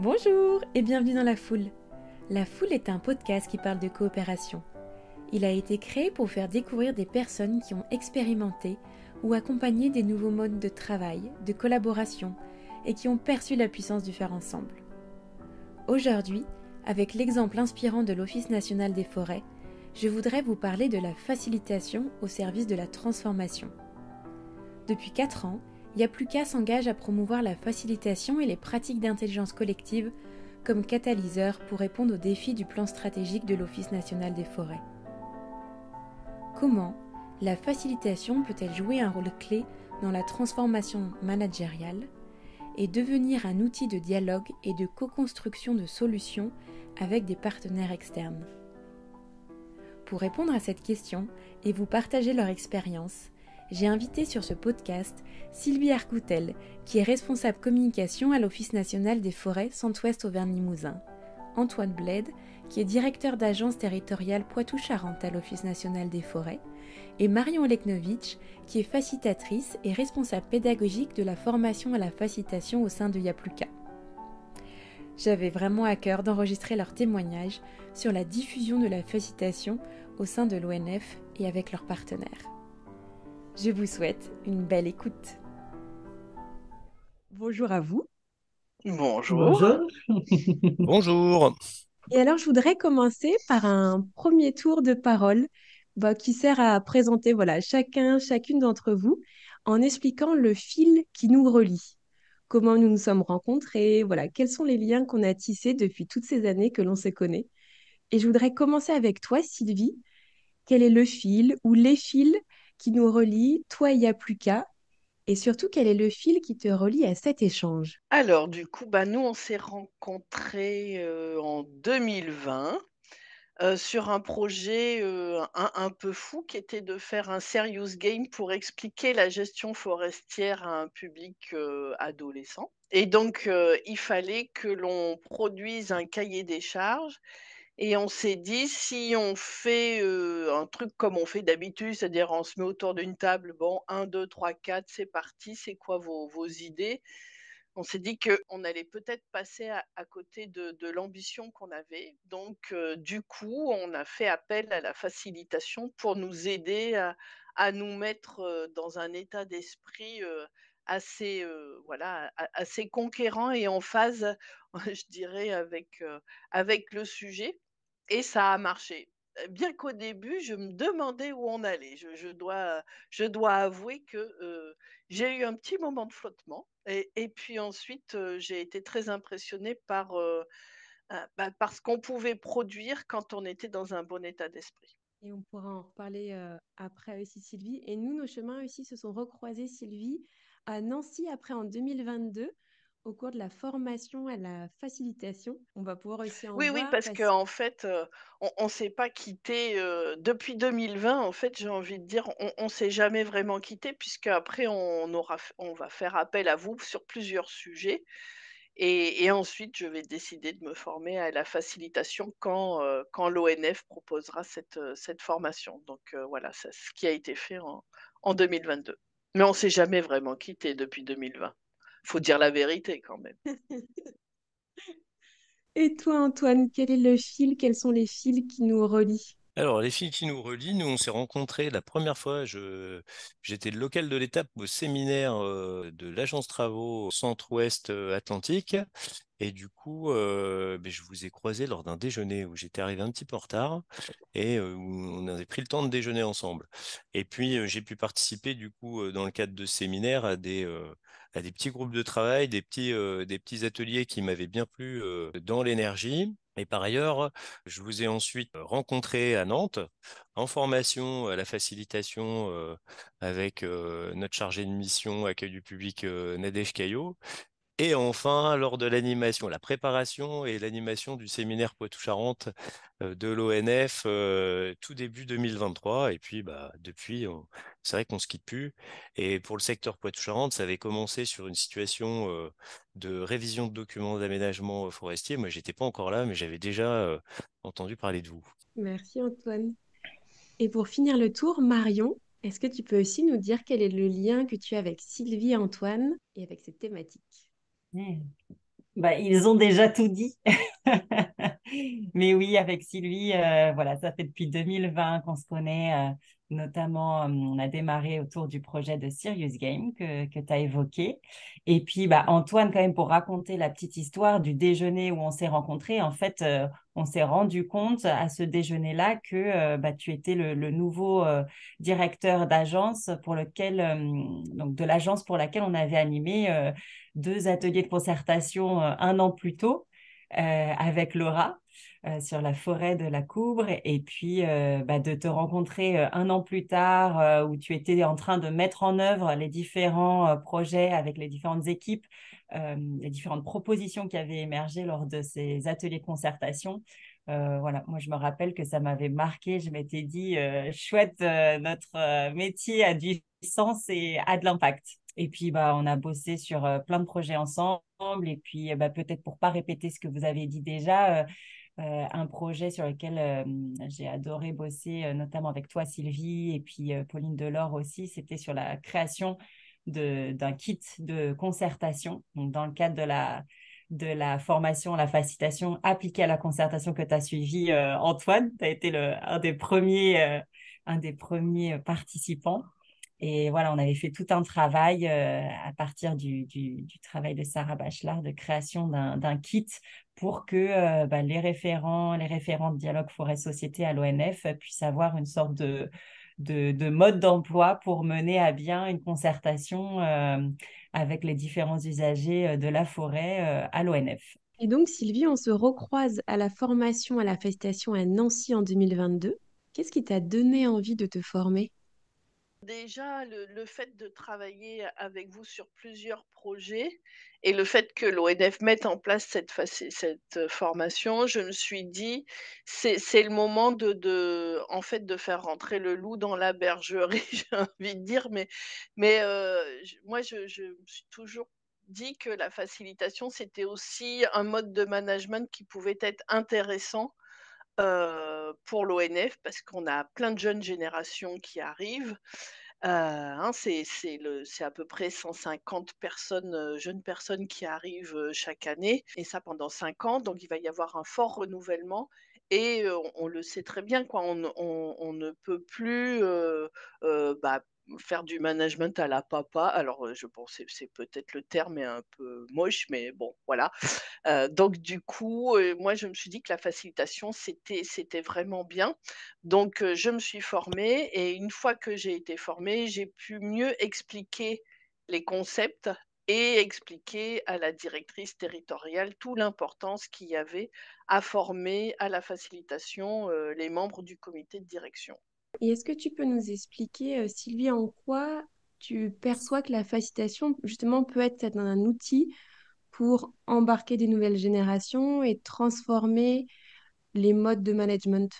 Bonjour et bienvenue dans La Foule. La Foule est un podcast qui parle de coopération. Il a été créé pour faire découvrir des personnes qui ont expérimenté ou accompagné des nouveaux modes de travail, de collaboration et qui ont perçu la puissance du faire ensemble. Aujourd'hui, avec l'exemple inspirant de l'Office national des forêts, je voudrais vous parler de la facilitation au service de la transformation. Depuis 4 ans, Yapluka s'engage à promouvoir la facilitation et les pratiques d'intelligence collective comme catalyseur pour répondre aux défis du plan stratégique de l'Office national des forêts. Comment la facilitation peut-elle jouer un rôle clé dans la transformation managériale et devenir un outil de dialogue et de co-construction de solutions avec des partenaires externes Pour répondre à cette question et vous partager leur expérience, j'ai invité sur ce podcast Sylvie Arcoutel, qui est responsable communication à l'Office national des forêts Centre-Ouest Auvergne-Limousin, Antoine Bled, qui est directeur d'agence territoriale Poitou-Charentes à l'Office national des forêts, et Marion Leknovitch, qui est facilitatrice et responsable pédagogique de la formation à la facilitation au sein de Yapluka. J'avais vraiment à cœur d'enregistrer leurs témoignages sur la diffusion de la facilitation au sein de l'ONF et avec leurs partenaires. Je vous souhaite une belle écoute. Bonjour à vous. Bonjour. Bonjour. Et alors, je voudrais commencer par un premier tour de parole bah, qui sert à présenter voilà, chacun, chacune d'entre vous en expliquant le fil qui nous relie. Comment nous nous sommes rencontrés, voilà, quels sont les liens qu'on a tissés depuis toutes ces années que l'on se connaît. Et je voudrais commencer avec toi, Sylvie. Quel est le fil ou les fils qui nous relie, toi, il n'y a plus qu'à Et surtout, quel est le fil qui te relie à cet échange Alors, du coup, bah, nous, on s'est rencontrés euh, en 2020 euh, sur un projet euh, un, peu fou qui était de faire un serious game pour expliquer la gestion forestière à un public adolescent. Et donc, il fallait que l'on produise un cahier des charges et on s'est dit, si on fait un truc comme on fait d'habitude, c'est-à-dire on se met autour d'une table, bon, 1, 2, trois, 4, c'est parti, c'est quoi vos, idées on s'est dit qu'on allait peut-être passer à, côté de, l'ambition qu'on avait. Donc, du coup, on a fait appel à la facilitation pour nous aider à, nous mettre dans un état d'esprit assez voilà assez conquérant et en phase je dirais avec avec le sujet et ça a marché. Bien qu'au début, je me demandais où on allait. Je, je dois, je dois avouer que j'ai eu un petit moment de flottement. Et, puis ensuite, j'ai été très impressionnée par, euh, par ce qu'on pouvait produire quand on était dans un bon état d'esprit. Et on pourra en reparler après aussi, Sylvie. Et nous, nos chemins aussi se sont recroisés, Sylvie, à Nancy après en 2022 au cours de la formation à la facilitation. On va pouvoir aussi en Oui, oui, parce que qu'en en fait, euh, on ne s'est pas quitté euh, depuis 2020. En fait, j'ai envie de dire, on ne s'est jamais vraiment quitté, puisque après, on, aura, on va faire appel à vous sur plusieurs sujets. Et, ensuite, je vais décider de me former à la facilitation quand, euh, quand l'ONF proposera cette, cette, formation. Donc voilà, c'est ce qui a été fait en, en 2022. Mais on ne s'est jamais vraiment quitté depuis 2020 faut dire la vérité quand même. Et toi, Antoine, quel est le fil Quels sont les fils qui nous relient alors, les fils qui nous relient, nous, on s'est rencontrés la première fois. J'étais local de l'étape au séminaire euh, de l'Agence Travaux Centre-Ouest euh, Atlantique. Et du coup, je vous ai croisé lors d'un déjeuner où j'étais arrivé un petit peu en retard et où on avait pris le temps de déjeuner ensemble. Et puis, j'ai pu participer, du coup, dans le cadre de séminaires, à des, à des petits groupes de travail, des petits, des petits ateliers qui m'avaient bien plu dans l'énergie. Et par ailleurs, je vous ai ensuite rencontré à Nantes en formation à la facilitation avec notre chargé de mission accueil du public Nadège Caillot. Et enfin, lors de l'animation, la préparation et l'animation du séminaire Poitou-Charentes de l'ONF tout début 2023. Et puis, bah, depuis, c'est vrai qu'on se quitte plus. Et pour le secteur Poitou-Charentes, ça avait commencé sur une situation de révision de documents d'aménagement forestier. Moi, je j'étais pas encore là, mais j'avais déjà entendu parler de vous. Merci Antoine. Et pour finir le tour, Marion, est-ce que tu peux aussi nous dire quel est le lien que tu as avec Sylvie Antoine et avec cette thématique Hmm. Bah, ils ont déjà tout dit. Mais oui, avec Sylvie, euh, voilà, ça fait depuis 2020 qu'on se connaît. Euh, Notamment, on a démarré autour du projet de Serious Game que, que tu as évoqué. Et puis, bah, Antoine, quand même, pour raconter la petite histoire du déjeuner où on s'est rencontrés, en fait, on s'est rendu compte à ce déjeuner-là que bah, tu étais le, nouveau directeur d'agence pour lequel, donc de l'agence pour laquelle on avait animé deux ateliers de concertation un an plus tôt avec Laura. Euh, sur la forêt de la Coubre et puis euh, bah, de te rencontrer euh, un an plus tard où tu étais en train de mettre en œuvre les différents projets avec les différentes équipes, les différentes propositions qui avaient émergé lors de ces ateliers de concertation. voilà, moi je me rappelle que ça m'avait marqué, je m'étais dit, chouette, notre métier a du sens et a de l'impact. Et puis, bah, on a bossé sur plein de projets ensemble. Et puis, bah, peut-être pour pas répéter ce que vous avez dit déjà, euh, un projet sur lequel j'ai adoré bosser, notamment avec toi Sylvie et puis Pauline Delors aussi, c'était sur la création d'un kit de concertation, dans le cadre de la, de la formation, la facilitation appliquée à la concertation que tu as suivie, Antoine. Tu as été un, des premiers, un des premiers participants. Et voilà, on avait fait tout un travail euh, à partir du, travail de Sarah Bachelard de création d'un kit pour que euh, bah, les référents, les référents de dialogue forêt-société à l'ONF euh, puissent avoir une sorte de, mode d'emploi pour mener à bien une concertation avec les différents usagers de la forêt à l'ONF. Et donc Sylvie, on se recroise à la formation à la festation à Nancy en 2022. Qu'est-ce qui t'a donné envie de te former déjà le, fait de travailler avec vous sur plusieurs projets et le fait que l'ONF e mette en place cette, formation, je me suis dit, c'est le moment de, en fait, de faire rentrer le loup dans la bergerie, j'ai envie de dire, mais, euh, moi, je, je me suis toujours dit que la facilitation, c'était aussi un mode de management qui pouvait être intéressant euh, pour l'ONF parce qu'on a plein de jeunes générations qui arrivent. Euh, hein, c'est, à peu près 150 personnes, euh, jeunes personnes qui arrivent chaque année, et ça pendant 5 ans. Donc il va y avoir un fort renouvellement. Et on, le sait très bien, on, ne peut plus bah, faire du management à la papa. Alors, euh, je pense c'est peut-être le terme est un peu moche, mais bon, voilà. Euh, donc, du coup, euh, moi, je me suis dit que la facilitation, c'était vraiment bien. Donc, je me suis formée et une fois que j'ai été formée, j'ai pu mieux expliquer les concepts et expliquer à la directrice territoriale tout l'importance qu'il y avait à former à la facilitation les membres du comité de direction. Et est-ce que tu peux nous expliquer, euh, Sylvie, en quoi tu perçois que la facilitation, justement, peut être un outil pour embarquer des nouvelles générations et transformer les modes de management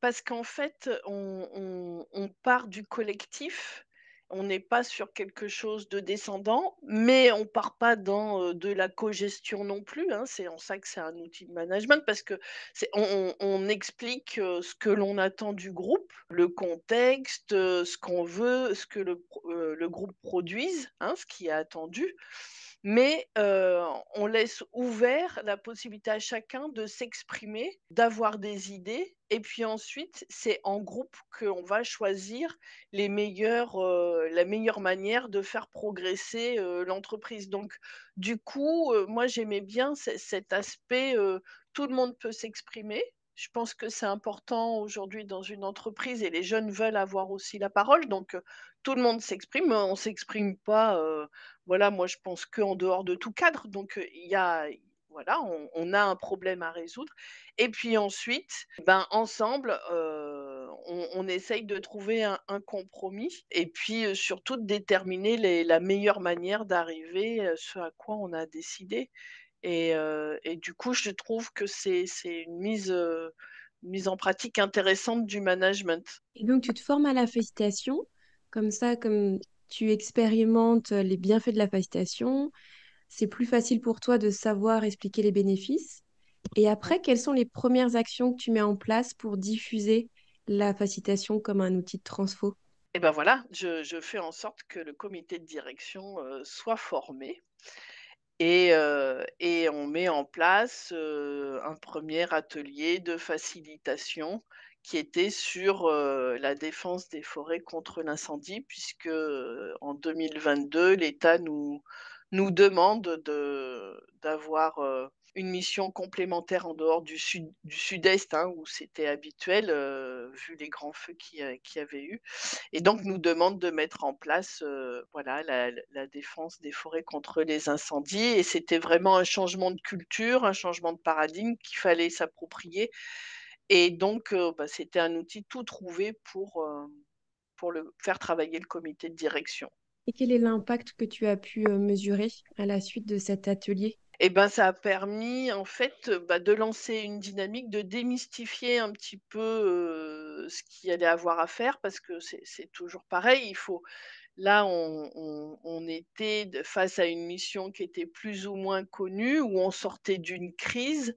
Parce qu'en fait, on, on part du collectif on n'est pas sur quelque chose de descendant, mais on part pas dans de la co-gestion non plus. Hein. C'est en ça que c'est un outil de management parce que c'est, on, explique ce que l'on attend du groupe, le contexte, ce qu'on veut, ce que le, groupe produise, hein, ce qui est attendu mais euh, on laisse ouvert la possibilité à chacun de s'exprimer, d'avoir des idées, et puis ensuite, c'est en groupe qu'on va choisir euh, la meilleure manière de faire progresser euh, l'entreprise. Donc, du coup, moi, j'aimais bien cet aspect, tout le monde peut s'exprimer, je pense que c'est important aujourd'hui dans une entreprise et les jeunes veulent avoir aussi la parole. Donc, tout le monde s'exprime. On ne s'exprime pas, voilà, moi je pense qu'en dehors de tout cadre. Donc, il y a, voilà, on, a un problème à résoudre. Et puis ensuite, ben, ensemble, on, essaye de trouver un, compromis et puis surtout de déterminer la meilleure manière d'arriver à ce à quoi on a décidé. Euh, et, du coup, je trouve que c'est une mise, euh, mise en pratique intéressante du management. Et donc, tu te formes à la facilitation, comme ça, comme tu expérimentes les bienfaits de la facilitation. c'est plus facile pour toi de savoir expliquer les bénéfices. Et après, quelles sont les premières actions que tu mets en place pour diffuser la facilitation comme un outil de transfo Eh bien voilà, je, fais en sorte que le comité de direction euh, soit formé et, euh, et, on met en place euh, un premier atelier de facilitation qui était sur euh, la défense des forêts contre l'incendie, puisque en 2022, l'État nous, nous demande d'avoir une mission complémentaire en dehors du, sud, du sud-est, hein, où c'était habituel, euh, vu les grands feux qu'il y qui avait eu. Et donc, nous demande de mettre en place euh, voilà, la, défense des forêts contre les incendies. Et c'était vraiment un changement de culture, un changement de paradigme qu'il fallait s'approprier. Et donc, euh, bah, c'était un outil tout trouvé pour, pour le, faire travailler le comité de direction. Et quel est l'impact que tu as pu mesurer à la suite de cet atelier et ben ça a permis en fait bah, de lancer une dynamique, de démystifier un petit peu ce qu'il allait avoir à faire parce que c'est toujours pareil. Il faut là on, on, était face à une mission qui était plus ou moins connue où on sortait d'une crise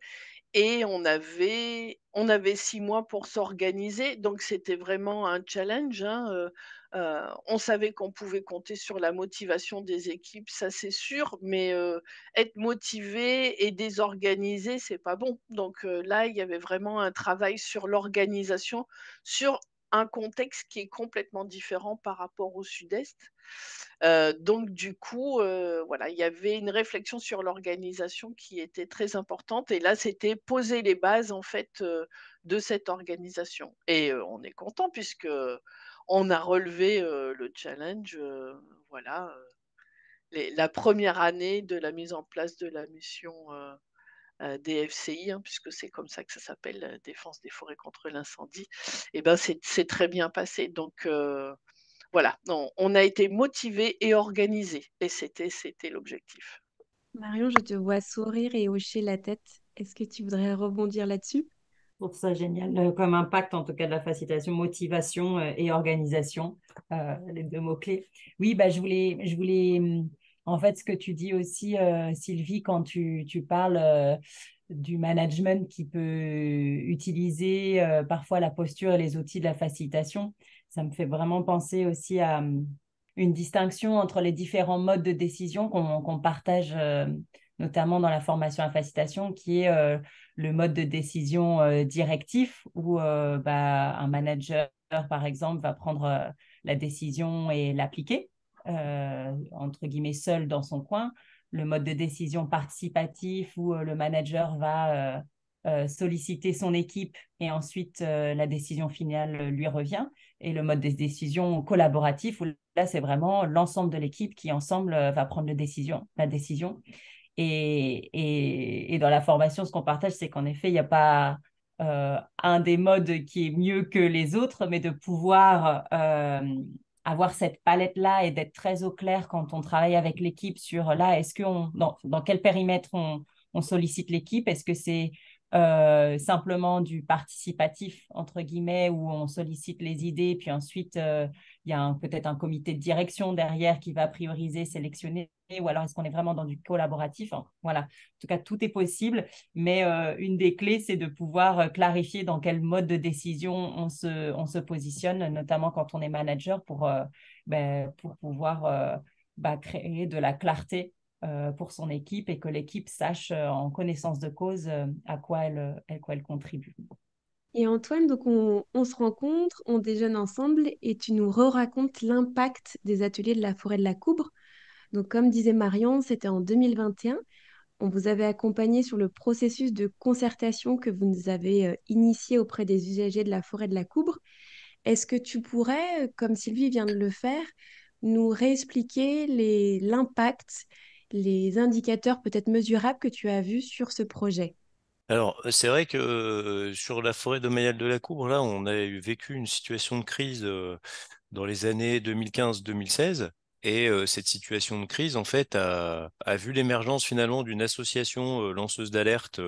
et on avait, on avait six mois pour s'organiser, donc c'était vraiment un challenge. Hein, euh, euh, on savait qu'on pouvait compter sur la motivation des équipes, ça c'est sûr, mais euh, être motivé et désorganisé, c'est pas bon. Donc là, il y avait vraiment un travail sur l'organisation, sur un contexte qui est complètement différent par rapport au sud-est. Euh, donc du coup, euh, voilà, il y avait une réflexion sur l'organisation qui était très importante. Et là, c'était poser les bases en fait euh, de cette organisation. Et on est content puisque on a relevé le challenge. voilà, la première année de la mise en place de la mission euh, des FCI, hein, puisque c'est comme ça que ça s'appelle, euh, Défense des forêts contre l'incendie, et eh ben c'est très bien passé. Donc euh, voilà, on a été motivé et organisé, et c'était l'objectif. Marion, je te vois sourire et hocher la tête. Est-ce que tu voudrais rebondir là-dessus pour ça génial comme impact, en tout cas de la facilitation, motivation et organisation, les deux mots-clés. Oui, bah, je je voulais hum, en fait, ce que tu dis aussi, euh, Sylvie, quand tu, parles euh, du management qui peut utiliser euh, parfois la posture et les outils de la facilitation, ça me fait vraiment penser aussi à hum, une distinction entre les différents modes de décision qu'on partage notamment dans la formation à facilitation, qui est le mode de décision directif, où bah, un manager, par exemple, va prendre la décision et l'appliquer. Euh, entre guillemets, seul dans son coin, le mode de décision participatif où euh, le manager va euh, solliciter son équipe et ensuite la décision finale lui revient, et le mode de décision collaboratif où là, c'est vraiment l'ensemble de l'équipe qui, ensemble, va prendre décision, la décision. Et, dans la formation, ce qu'on partage, c'est qu'en effet, il n'y a pas un des modes qui est mieux que les autres, mais de pouvoir euh, avoir cette palette-là et d'être très au clair quand on travaille avec l'équipe sur là, est-ce que on, dans, quel périmètre on, sollicite l'équipe Est-ce que c'est euh, simplement du participatif, entre guillemets, où on sollicite les idées, puis ensuite euh, il y a peut-être un comité de direction derrière qui va prioriser, sélectionner, ou alors est-ce qu'on est vraiment dans du collaboratif hein. Voilà, en tout cas, tout est possible, mais euh, une des clés, c'est de pouvoir euh, clarifier dans quel mode de décision on se, positionne, notamment quand on est manager, pour, euh, ben, pour pouvoir bah, créer de la clarté pour son équipe et que l'équipe sache en connaissance de cause à quoi elle contribue. Et Antoine, donc on, se rencontre, on déjeune ensemble et tu nous racontes l'impact des ateliers de la forêt de la Coubre. Donc comme disait Marion, c'était en 2021. On vous avait accompagné sur le processus de concertation que vous nous avez euh, initié auprès des usagers de la forêt de la Coubre. Est-ce que tu pourrais, euh, comme Sylvie vient de le faire, nous réexpliquer l'impact, les indicateurs peut-être mesurables que tu as vus sur ce projet alors, c'est vrai que sur la forêt domaniale de la Cour, là, on a vécu une situation de crise dans les années 2015-2016. Et cette situation de crise, en fait, a, vu l'émergence finalement d'une association lanceuse d'alerte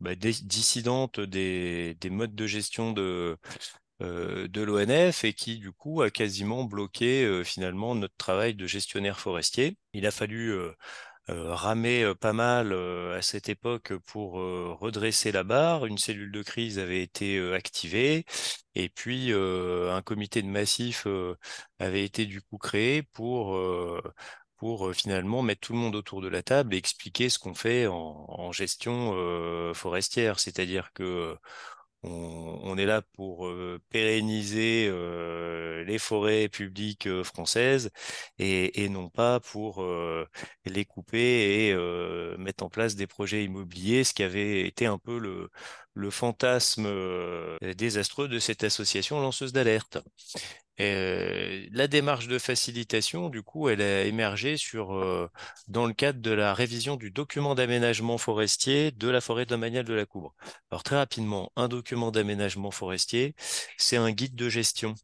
bah, dissidente des, modes de gestion de, de l'ONF et qui, du coup, a quasiment bloqué finalement notre travail de gestionnaire forestier. Il a fallu euh, ramé pas mal à cette époque pour redresser la barre. Une cellule de crise avait été activée et puis un comité de massif avait été du coup créé pour pour finalement mettre tout le monde autour de la table et expliquer ce qu'on fait en, gestion forestière. C'est-à-dire que on, est là pour euh, pérenniser euh, les forêts publiques euh, françaises et, et, non pas pour les couper et mettre en place des projets immobiliers, ce qui avait été un peu le, le fantasme euh, désastreux de cette association lanceuse d'alerte. Euh, la démarche de facilitation, du coup, elle a émergé sur, euh, dans le cadre de la révision du document d'aménagement forestier de la forêt domaniale de la Coubre. Alors très rapidement, un document d'aménagement forestier, c'est un guide de gestion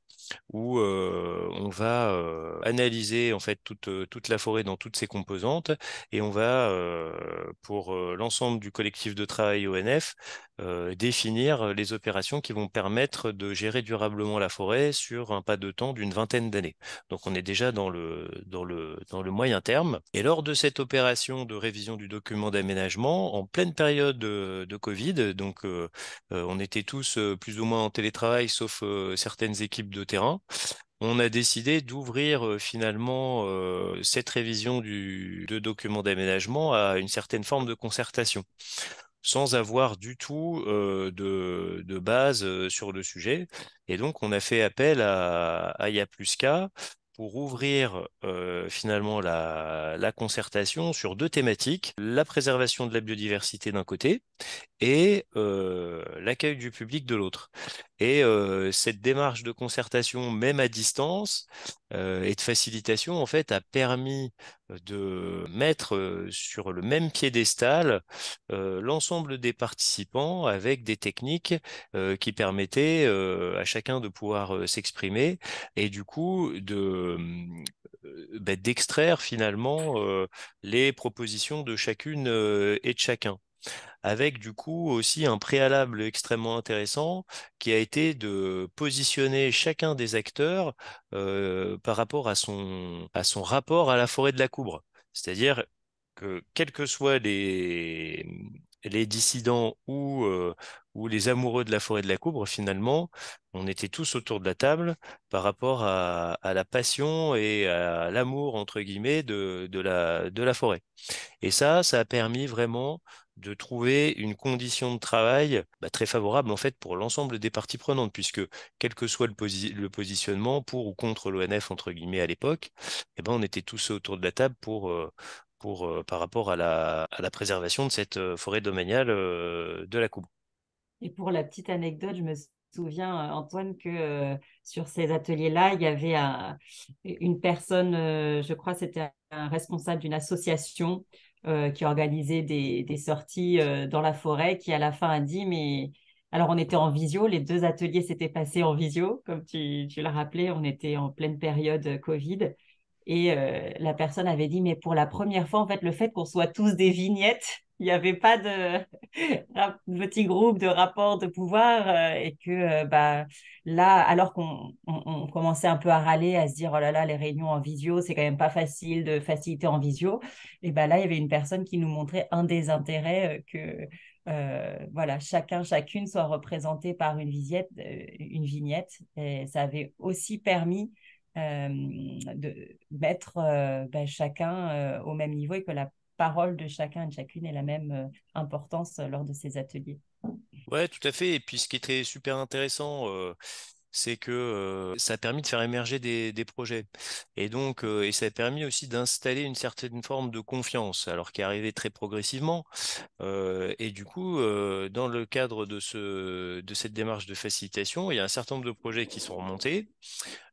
où on va analyser en fait toute, la forêt dans toutes ses composantes et on va pour l'ensemble du collectif de travail ONF euh, définir les opérations qui vont permettre de gérer durablement la forêt sur un pas de temps d'une vingtaine d'années. Donc on est déjà dans le, dans, le, dans le moyen terme. Et lors de cette opération de révision du document d'aménagement, en pleine période de, Covid, donc euh, euh, on était tous plus ou moins en télétravail sauf certaines équipes de terrain, on a décidé d'ouvrir finalement cette révision du, de document d'aménagement à une certaine forme de concertation sans avoir du tout de, base sur le sujet. Et donc, on a fait appel à, à pour ouvrir finalement la, concertation sur deux thématiques, la préservation de la biodiversité d'un côté et l'accueil du public de l'autre. Et cette démarche de concertation, même à distance, et de facilitation, en fait, a permis de mettre sur le même piédestal l'ensemble des participants avec des techniques qui permettaient à chacun de pouvoir s'exprimer et du coup de mmh, bah, d'extraire finalement les propositions de chacune et de chacun avec du coup aussi un préalable extrêmement intéressant qui a été de positionner chacun des acteurs euh, par rapport à son, à son rapport à la forêt de la Coubre. C'est-à-dire que quels que soient les, les dissidents ou, euh, ou les amoureux de la forêt de la Coubre, finalement, on était tous autour de la table par rapport à, à la passion et à l'amour, entre guillemets, de, de, la, de la forêt. Et ça, ça a permis vraiment de trouver une condition de travail bah, très favorable en fait pour l'ensemble des parties prenantes, puisque quel que soit le, positionnement pour ou contre l'ONF entre guillemets à l'époque, eh ben, on était tous autour de la table pour, euh, pour euh, par rapport à la, à la, préservation de cette euh, forêt domaniale de la Coupe. Et pour la petite anecdote, je me souviens, Antoine, que sur ces ateliers-là, il y avait une personne, je crois, c'était un responsable d'une association euh, qui organisait des, sorties euh, dans la forêt, qui à la fin a dit, mais alors on était en visio, les deux ateliers s'étaient passés en visio, comme tu, tu l'as rappelé, on était en pleine période euh, Covid. Et euh, la personne avait dit, mais pour la première fois, en fait, le fait qu'on soit tous des vignettes, il n'y avait pas de, petit groupe de rapport de pouvoir euh, et que euh, bah, là, alors qu'on commençait un peu à râler, à se dire, oh là là, les réunions en visio, c'est quand même pas facile de faciliter en visio, et bien bah, là, il y avait une personne qui nous montrait un des intérêts que voilà, chacun, chacune soit représenté par une une vignette. Et ça avait aussi permis de mettre bah, chacun au même niveau et que la parole de chacun et de chacune ait la même importance lors de ces ateliers. Ouais, tout à fait. Et puis ce qui était super intéressant, c'est que ça a permis de faire émerger des, projets. Et donc, et ça a permis aussi d'installer une certaine forme de confiance, alors qui est arrivée très progressivement. et du coup, dans le cadre de, ce, de cette démarche de facilitation, il y a un certain nombre de projets qui sont remontés.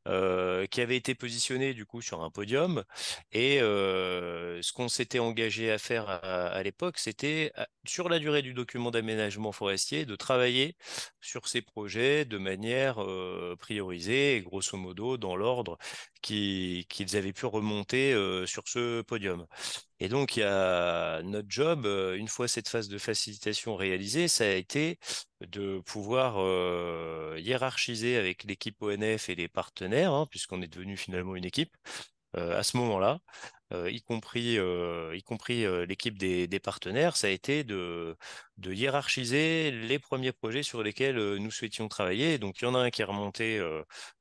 Euh, qui avait été positionné du coup sur un podium. Et euh, ce qu'on s'était engagé à faire à, l'époque, c'était sur la durée du document d'aménagement forestier de travailler sur ces projets de manière euh, priorisée grosso modo dans l'ordre qu'ils avaient pu remonter sur ce podium. Et donc, il y a notre job, une fois cette phase de facilitation réalisée, ça a été de pouvoir hiérarchiser avec l'équipe ONF et les partenaires, hein, puisqu'on est devenu finalement une équipe, euh, à ce moment-là, euh, y compris, euh, l'équipe des, partenaires, ça a été de, hiérarchiser les premiers projets sur lesquels nous souhaitions travailler. Donc il y en a un qui est remonté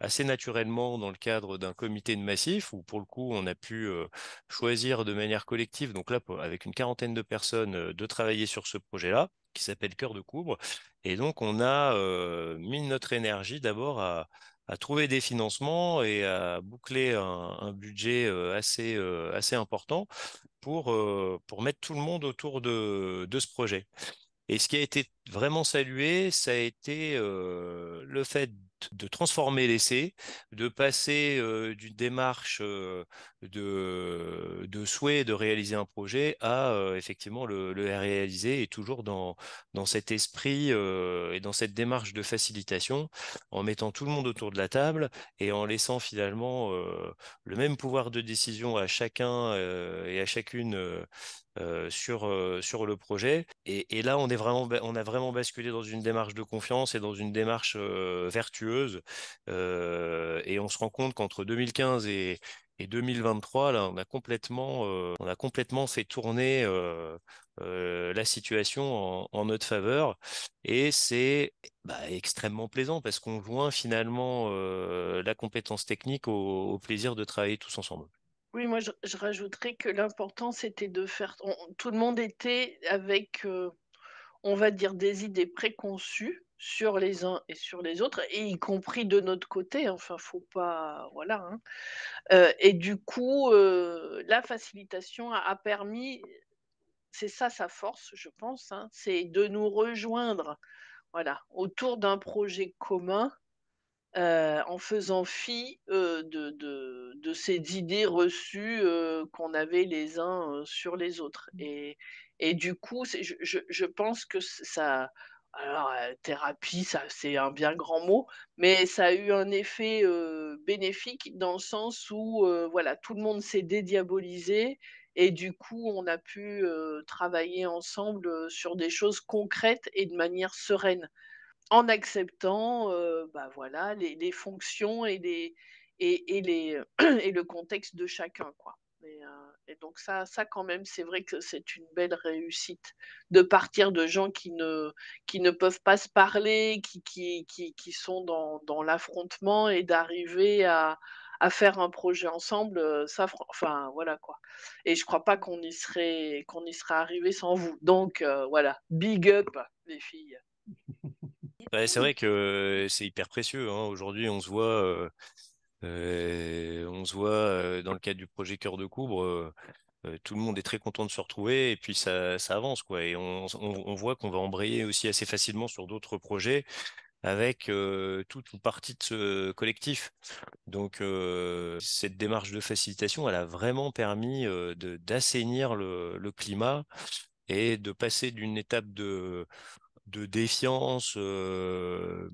assez naturellement dans le cadre d'un comité de massif, où pour le coup on a pu choisir de manière collective, donc là avec une quarantaine de personnes, de travailler sur ce projet-là qui s'appelle Cœur de Coubre. Et donc, on a mis notre énergie d'abord à, à trouver des financements et à boucler un, budget euh, assez, euh, assez important pour, euh, pour mettre tout le monde autour de, de ce projet. Et ce qui a été vraiment salué, ça a été le fait de transformer l'essai, de passer euh, d'une démarche euh, de, euh, de, souhait de réaliser un projet à effectivement le, le, réaliser et toujours dans, dans cet esprit et dans cette démarche de facilitation en mettant tout le monde autour de la table et en laissant finalement le même pouvoir de décision à chacun et à chacune euh, sur, euh, sur le projet. Et, là, on, est vraiment, on a vraiment basculé dans une démarche de confiance et dans une démarche euh, vertueuse. et on se rend compte qu'entre 2015 et, 2023, là, on a complètement, on a complètement fait tourner la situation en, notre faveur. Et c'est bah, extrêmement plaisant parce qu'on joint finalement la compétence technique au plaisir de travailler tous ensemble. Oui, moi je, rajouterais que l'important c'était de faire. tout le monde était avec, euh, on va dire, des idées préconçues sur les uns et sur les autres, et y compris de notre côté. Hein. Enfin, faut pas, voilà. Hein. Euh, et du coup, euh, la facilitation a, permis, c'est ça sa force, je pense, hein, c'est de nous rejoindre, voilà, autour d'un projet commun euh, en faisant fi euh, de, ces idées reçues euh, qu'on avait les uns sur les autres. Mmh. Et, du coup, je, pense que ça... Alors, thérapie, c'est un bien grand mot, mais ça a eu un effet bénéfique dans le sens où voilà, tout le monde s'est dédiabolisé et du coup, on a pu travailler ensemble sur des choses concrètes et de manière sereine en acceptant euh, bah voilà, les, fonctions et, les, et, les, et le contexte de chacun. Quoi. Euh, et, donc ça, ça, quand même, c'est vrai que c'est une belle réussite de partir de gens qui ne, qui ne peuvent pas se parler, qui, qui, qui, qui sont dans, dans l'affrontement et d'arriver à, à faire un projet ensemble, euh, ça, enfin voilà quoi. Et je ne crois pas qu'on y serait qu'on y serait arrivé sans vous. Donc voilà, big up les filles. c'est mmh. vrai que c'est hyper précieux. Hein. Aujourd'hui, on se voit, euh, euh, on se voit euh, dans le cadre du projet Cœur de Coubre, tout le monde est très content de se retrouver et puis ça, avance quoi. Et on, voit qu'on va embrayer aussi assez facilement sur d'autres projets avec toute une partie de ce collectif. Donc cette démarche de facilitation, elle a vraiment permis d'assainir le, climat et de passer d'une étape de, de défiance, euh,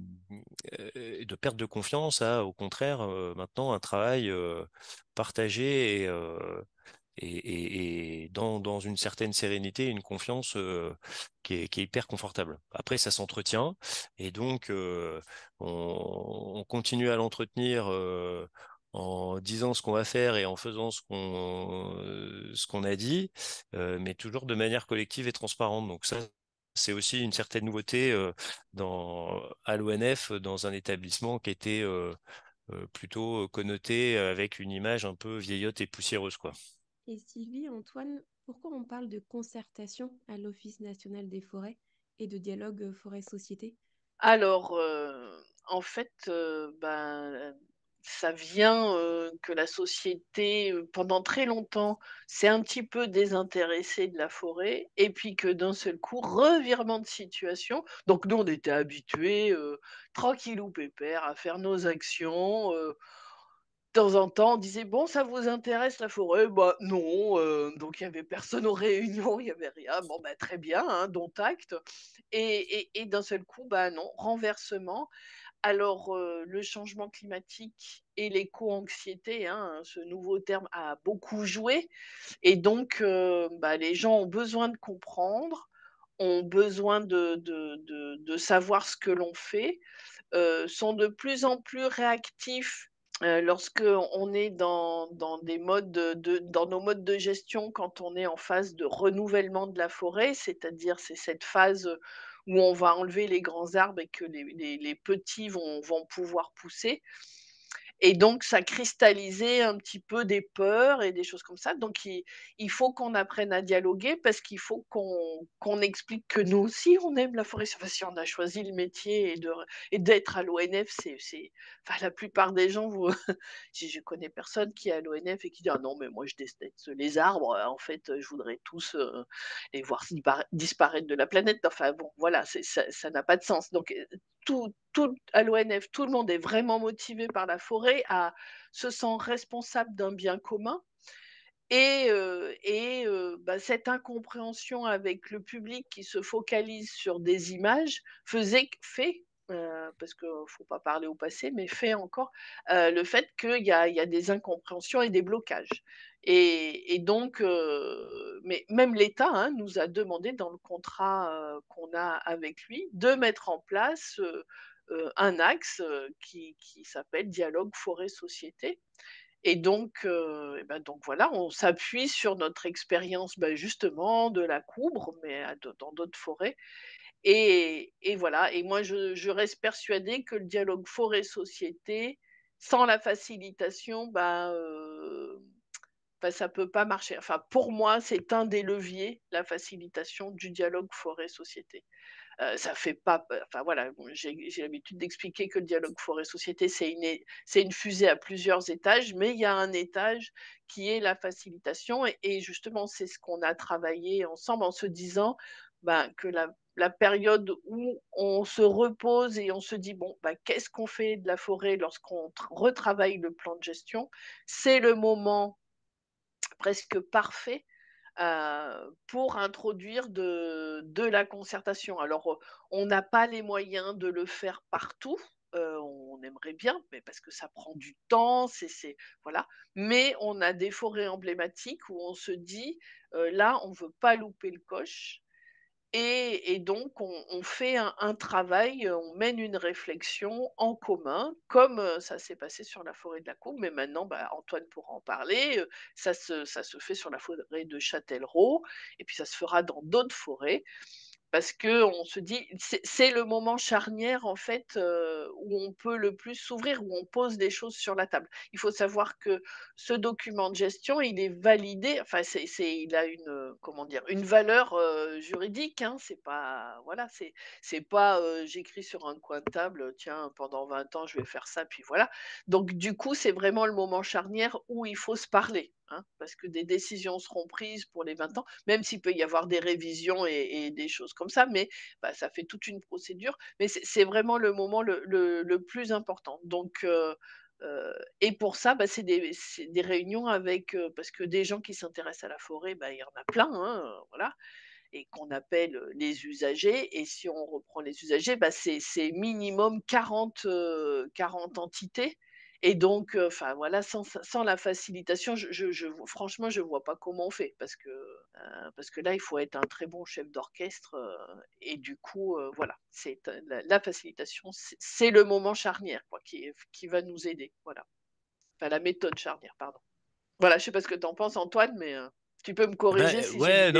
de perte de confiance à, au contraire, euh, maintenant un travail euh, partagé et, euh, et, dans, une certaine sérénité, une confiance qui est, hyper confortable. Après, ça s'entretient et donc on, continue à l'entretenir en disant ce qu'on va faire et en faisant ce qu'on ce qu'on a dit, mais toujours de manière collective et transparente. Donc ça, c'est aussi une certaine nouveauté euh, à l'ONF, dans un établissement qui était euh, euh, plutôt connoté avec une image un peu vieillotte et poussiéreuse. Quoi. Et Sylvie, Antoine, pourquoi on parle de concertation à l'Office national des forêts et de dialogue forêt-société Alors, en fait, ben, ça vient que la société, pendant très longtemps, s'est un petit peu désintéressée de la forêt, et puis que d'un seul coup, revirement de situation. Donc nous, on était habitués, tranquille ou pépère, à faire nos actions. de temps en temps, on disait Bon, ça vous intéresse la forêt Bah non. donc il n'y avait personne aux réunions, il n'y avait rien. Bon, bah très bien, donc hein, dont acte. Et, et d'un seul coup, bah non, renversement. Alors, euh, le changement climatique et l'éco-anxiété, hein, ce nouveau terme a beaucoup joué. Et donc, euh, bah, les gens ont besoin de comprendre, ont besoin de, savoir ce que l'on fait, euh, sont de plus en plus réactifs euh, lorsque on est dans, des modes dans nos modes de gestion, quand on est en phase de renouvellement de la forêt, c'est-à-dire c'est cette phase où on va enlever les grands arbres et que les, petits vont pouvoir pousser. Et donc, ça cristallisait un petit peu des peurs et des choses comme ça. Donc, il, faut qu'on apprenne à dialoguer parce qu'il faut qu'on explique que nous aussi, on aime la forêt. si on a choisi le métier et d'être à l'ONF, Enfin, la plupart des gens, vous... je connais personne qui est à l'ONF et qui dit Ah non, mais moi, je déteste les arbres. En fait, je voudrais tous euh, les voir disparaître de la planète. Enfin, bon, voilà, ça n'a pas de sens. Donc, euh, tout, à l'ONF, tout le monde est vraiment motivé par la forêt, à, se sent responsable d'un bien commun. Et, euh, euh, bah, cette incompréhension avec le public qui se focalise sur des images faisait fait, euh, parce qu'il ne faut pas parler au passé, mais fait encore le fait qu'il y, a des incompréhensions et des blocages. Et, donc, euh, mais même l'État hein, nous a demandé dans le contrat euh, qu'on a avec lui de mettre en place euh, un axe qui, qui s'appelle dialogue forêt-société. Et donc, ben donc voilà, on s'appuie sur notre expérience ben justement de la coubre, mais dans d'autres forêts. Et, voilà, et moi je, reste persuadée que le dialogue forêt-société, sans la facilitation, ben, bah, ça ne peut pas marcher. Enfin, pour moi, c'est un des leviers, la facilitation du dialogue forêt-société. Euh, ça fait pas. Euh, enfin voilà, j'ai l'habitude d'expliquer que le dialogue forêt-société, c'est une, une, fusée à plusieurs étages, mais il y a un étage qui est la facilitation. Et, et justement, c'est ce qu'on a travaillé ensemble en se disant ben, que la, la, période où on se repose et on se dit bon, ben, qu'est-ce qu'on fait de la forêt lorsqu'on retravaille le plan de gestion C'est le moment presque parfait euh, pour introduire de, la concertation. Alors, euh, on n'a pas les moyens de le faire partout. Euh, on aimerait bien, mais parce que ça prend du temps, c'est voilà. Mais on a des forêts emblématiques où on se dit là, on veut pas louper le coche. Et, donc, on, fait un, travail, euh, on mène une réflexion en commun, comme euh, ça s'est passé sur la forêt de la Cour, mais maintenant, bah, Antoine pourra en parler, euh, ça se, ça se fait sur la forêt de Châtellerault, et puis ça se fera dans d'autres forêts parce que on se dit c'est le moment charnière en fait euh, où on peut le plus s'ouvrir où on pose des choses sur la table. Il faut savoir que ce document de gestion il est validé, enfin c'est il a une euh, comment dire une valeur euh, juridique. Hein. c'est pas voilà c'est pas j'écris sur un coin de table tiens pendant 20 ans je vais faire ça puis voilà. Donc du coup c'est vraiment le moment charnière où il faut se parler Hein, parce que des décisions seront prises pour les 20 ans, même s'il peut y avoir des révisions et, des choses comme ça, mais bah, ça fait toute une procédure. Mais c'est vraiment le moment le, plus important. Donc, euh, euh, et pour ça, bah, c'est des, réunions avec, euh, parce que des gens qui s'intéressent à la forêt, bah, il y en a plein, hein, voilà et qu'on appelle les usagers. Et si on reprend les usagers, c'est minimum 40 entités et donc, enfin voilà, sans, la facilitation, je, je, je, franchement, je vois pas comment on fait parce que parce que là, il faut être un très bon chef d'orchestre et du coup, voilà, c'est la, facilitation, c'est le moment charnière quoi, qui, va nous aider, voilà, enfin la méthode charnière, pardon. Voilà, je sais pas ce que tu en penses, Antoine, mais tu peux me corriger. Bah, si ouais, hein?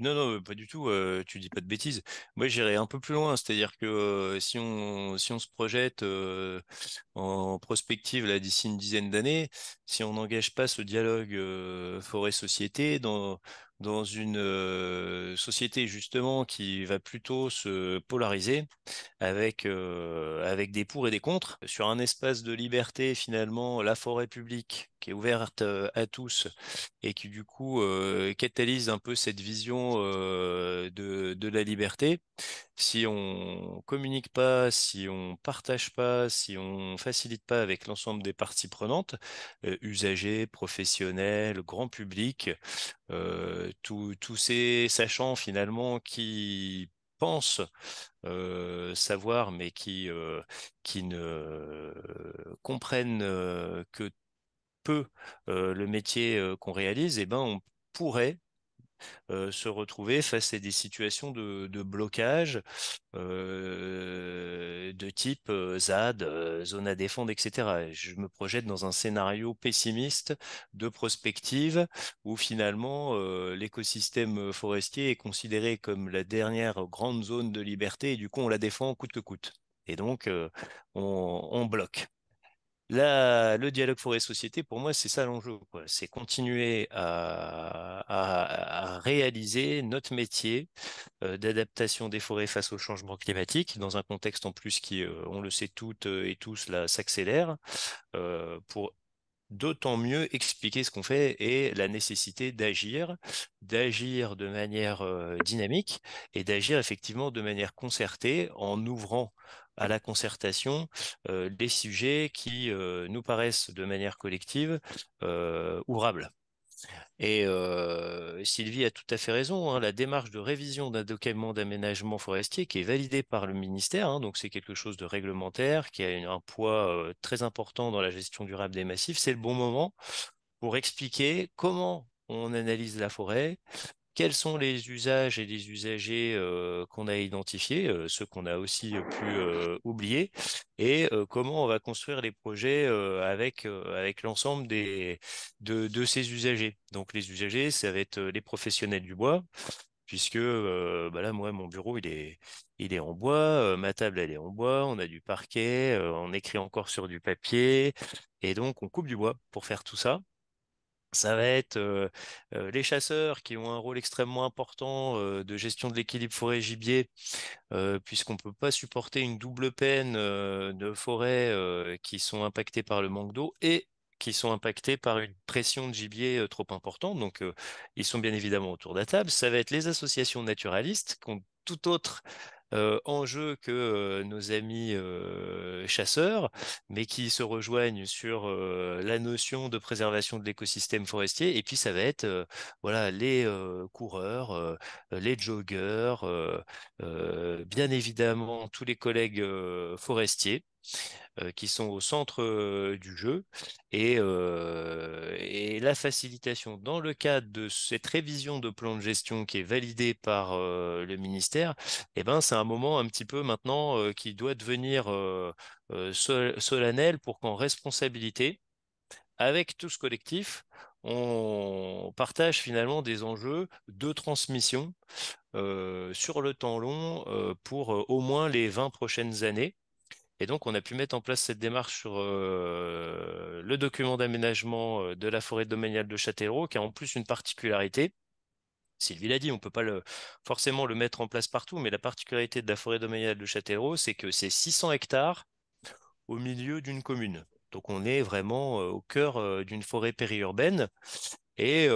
non, non, pas du tout. tu dis pas de bêtises. Moi, j'irai un peu plus loin. C'est-à-dire que si, on, si on se projette en prospective là d'ici une dizaine d'années, si on n'engage pas ce dialogue forêt-société dans dans une société justement qui va plutôt se polariser avec, des pour et des contre. Sur un espace de liberté, finalement, la forêt publique qui est ouverte à tous et qui du coup catalyse un peu cette vision de, la liberté si on communique pas, si on partage pas, si on facilite pas avec l'ensemble des parties prenantes, euh, usagers, professionnels, grand public, euh, tous ces sachants finalement qui pensent euh, savoir mais qui, ne comprennent que peu le métier qu'on réalise, eh ben on pourrait euh, se retrouver face à des situations de, blocage euh, de type euh, ZAD, zone à défendre, etc. Je me projette dans un scénario pessimiste de prospective où finalement l'écosystème forestier est considéré comme la dernière grande zone de liberté et du coup on la défend coûte que coûte. Et donc on bloque le dialogue forêt-société, pour moi, c'est ça l'enjeu. C'est continuer à, réaliser notre métier euh, d'adaptation des forêts face au changement climatique, dans un contexte en plus qui, euh, on le sait toutes euh, et tous, là, s'accélère, pour d'autant mieux expliquer ce qu'on fait et la nécessité d'agir, d'agir de manière dynamique et d'agir effectivement de manière concertée en ouvrant à la concertation des euh, sujets qui euh, nous paraissent de manière collective euh, ouvrables. Et Sylvie a tout à fait raison. Hein, la démarche de révision d'un document d'aménagement forestier qui est validé par le ministère, hein, donc c'est quelque chose de réglementaire qui a un poids très important dans la gestion durable des massifs, c'est le bon moment pour expliquer comment on analyse la forêt, quels sont les usages et les usagers qu'on a identifiés, ceux qu'on a aussi pu oublier, et comment on va construire les projets avec, avec l'ensemble de, ces usagers. Donc les usagers, ça va être les professionnels du bois, puisque bah là, moi, mon bureau, il est, il est en bois, ma table, elle est en bois, on a du parquet, on écrit encore sur du papier, et donc on coupe du bois pour faire tout ça ça va être les chasseurs qui ont un rôle extrêmement important de gestion de l'équilibre forêt-gibier, puisqu'on ne peut pas supporter une double peine de forêts qui sont impactées par le manque d'eau et qui sont impactées par une pression de gibier trop importante. Donc, ils sont bien évidemment autour de la table. Ça va être les associations naturalistes qui ont tout autre euh, jeu que euh, nos amis euh, chasseurs, mais qui se rejoignent sur euh, la notion de préservation de l'écosystème forestier. Et puis ça va être voilà les coureurs, les joggeurs, bien évidemment tous les collègues forestiers. Euh, qui sont au centre euh, du jeu. Euh, et, la facilitation, dans le cadre de cette révision de plan de gestion qui est validée par le ministère, eh ben, c'est un moment un petit peu maintenant qui doit devenir solennel pour qu'en responsabilité, avec tout ce collectif, on partage finalement des enjeux de transmission sur le temps long pour au moins les 20 prochaines années. Et donc, on a pu mettre en place cette démarche sur euh, le document d'aménagement euh, de la forêt domaniale de Châtellerault, qui a en plus une particularité. Sylvie l'a dit, on ne peut pas forcément le mettre en place partout, mais la particularité de la forêt domaniale de Châtellerault, c'est que c'est 600 hectares au milieu d'une commune. Donc on est vraiment euh, au cœur d'une forêt périurbaine et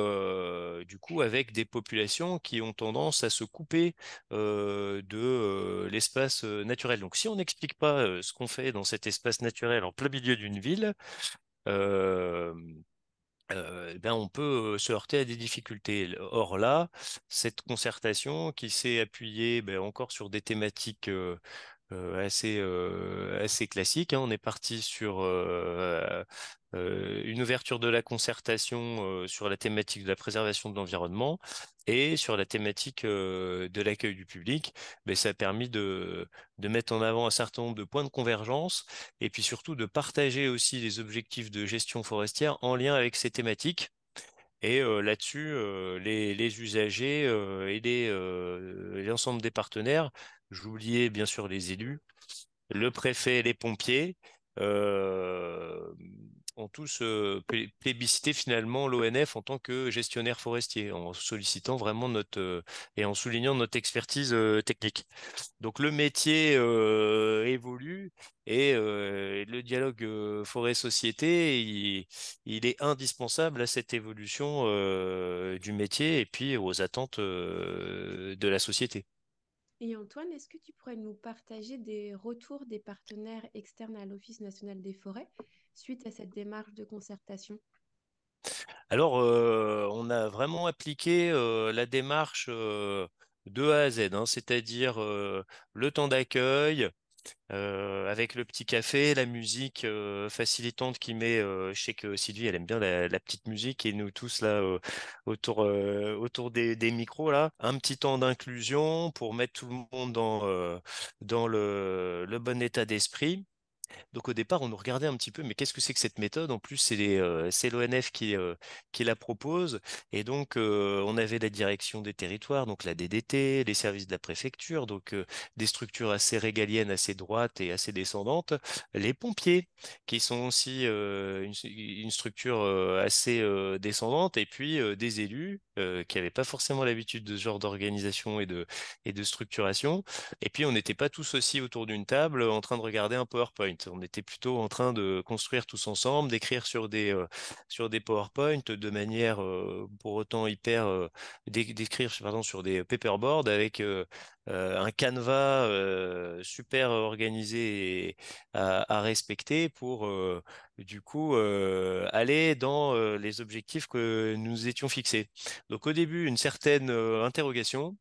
du coup avec des populations qui ont tendance à se couper de l'espace naturel. Donc si on n'explique pas ce qu'on fait dans cet espace naturel en plein milieu d'une ville, eh ben, on peut se heurter à des difficultés. Or là, cette concertation qui s'est appuyée ben, encore sur des thématiques euh, assez, euh, assez classique. Hein. On est parti sur euh, une ouverture de la concertation sur la thématique de la préservation de l'environnement et sur la thématique de l'accueil du public. Mais ça a permis de, mettre en avant un certain nombre de points de convergence et puis surtout de partager aussi les objectifs de gestion forestière en lien avec ces thématiques. Et là-dessus, les, usagers et l'ensemble des partenaires J'oubliais bien sûr les élus, le préfet, les pompiers euh, ont tous euh, plébiscité finalement l'ONF en tant que gestionnaire forestier, en sollicitant vraiment notre euh, et en soulignant notre expertise technique. Donc le métier évolue et le dialogue forêt-société, il, est indispensable à cette évolution du métier et puis aux attentes de la société. Et Antoine, est-ce que tu pourrais nous partager des retours des partenaires externes à l'Office national des forêts suite à cette démarche de concertation Alors, euh, on a vraiment appliqué euh, la démarche euh, de A à Z, hein. c'est-à-dire le temps d'accueil, euh, avec le petit café, la musique euh, facilitante qui met. Euh, je sais que Sylvie, elle aime bien la, petite musique et nous tous là autour autour des, micros là, un petit temps d'inclusion pour mettre tout le monde dans dans le, le bon état d'esprit. Donc au départ, on nous regardait un petit peu, mais qu'est-ce que c'est que cette méthode En plus, c'est euh, l'ONF euh, qui, la propose. Et donc, euh, on avait la direction des territoires, donc la DDT, les services de la préfecture, donc des structures assez régaliennes, assez droites et assez descendantes. Les pompiers, qui sont aussi une, structure assez descendante, et puis des élus euh, qui n'avaient pas forcément l'habitude de ce genre d'organisation et de, et de structuration. Et puis, on n'était pas tous aussi autour d'une table en train de regarder un PowerPoint. On était plutôt en train de construire tous ensemble, d'écrire sur des, euh, sur des PowerPoint de manière euh, pour autant hyper, d'écrire pardon sur des paperboards avec euh, un canevas euh, super organisé à, respecter pour euh, du coup aller dans les objectifs que nous étions fixés. Donc au début, une certaine interrogation.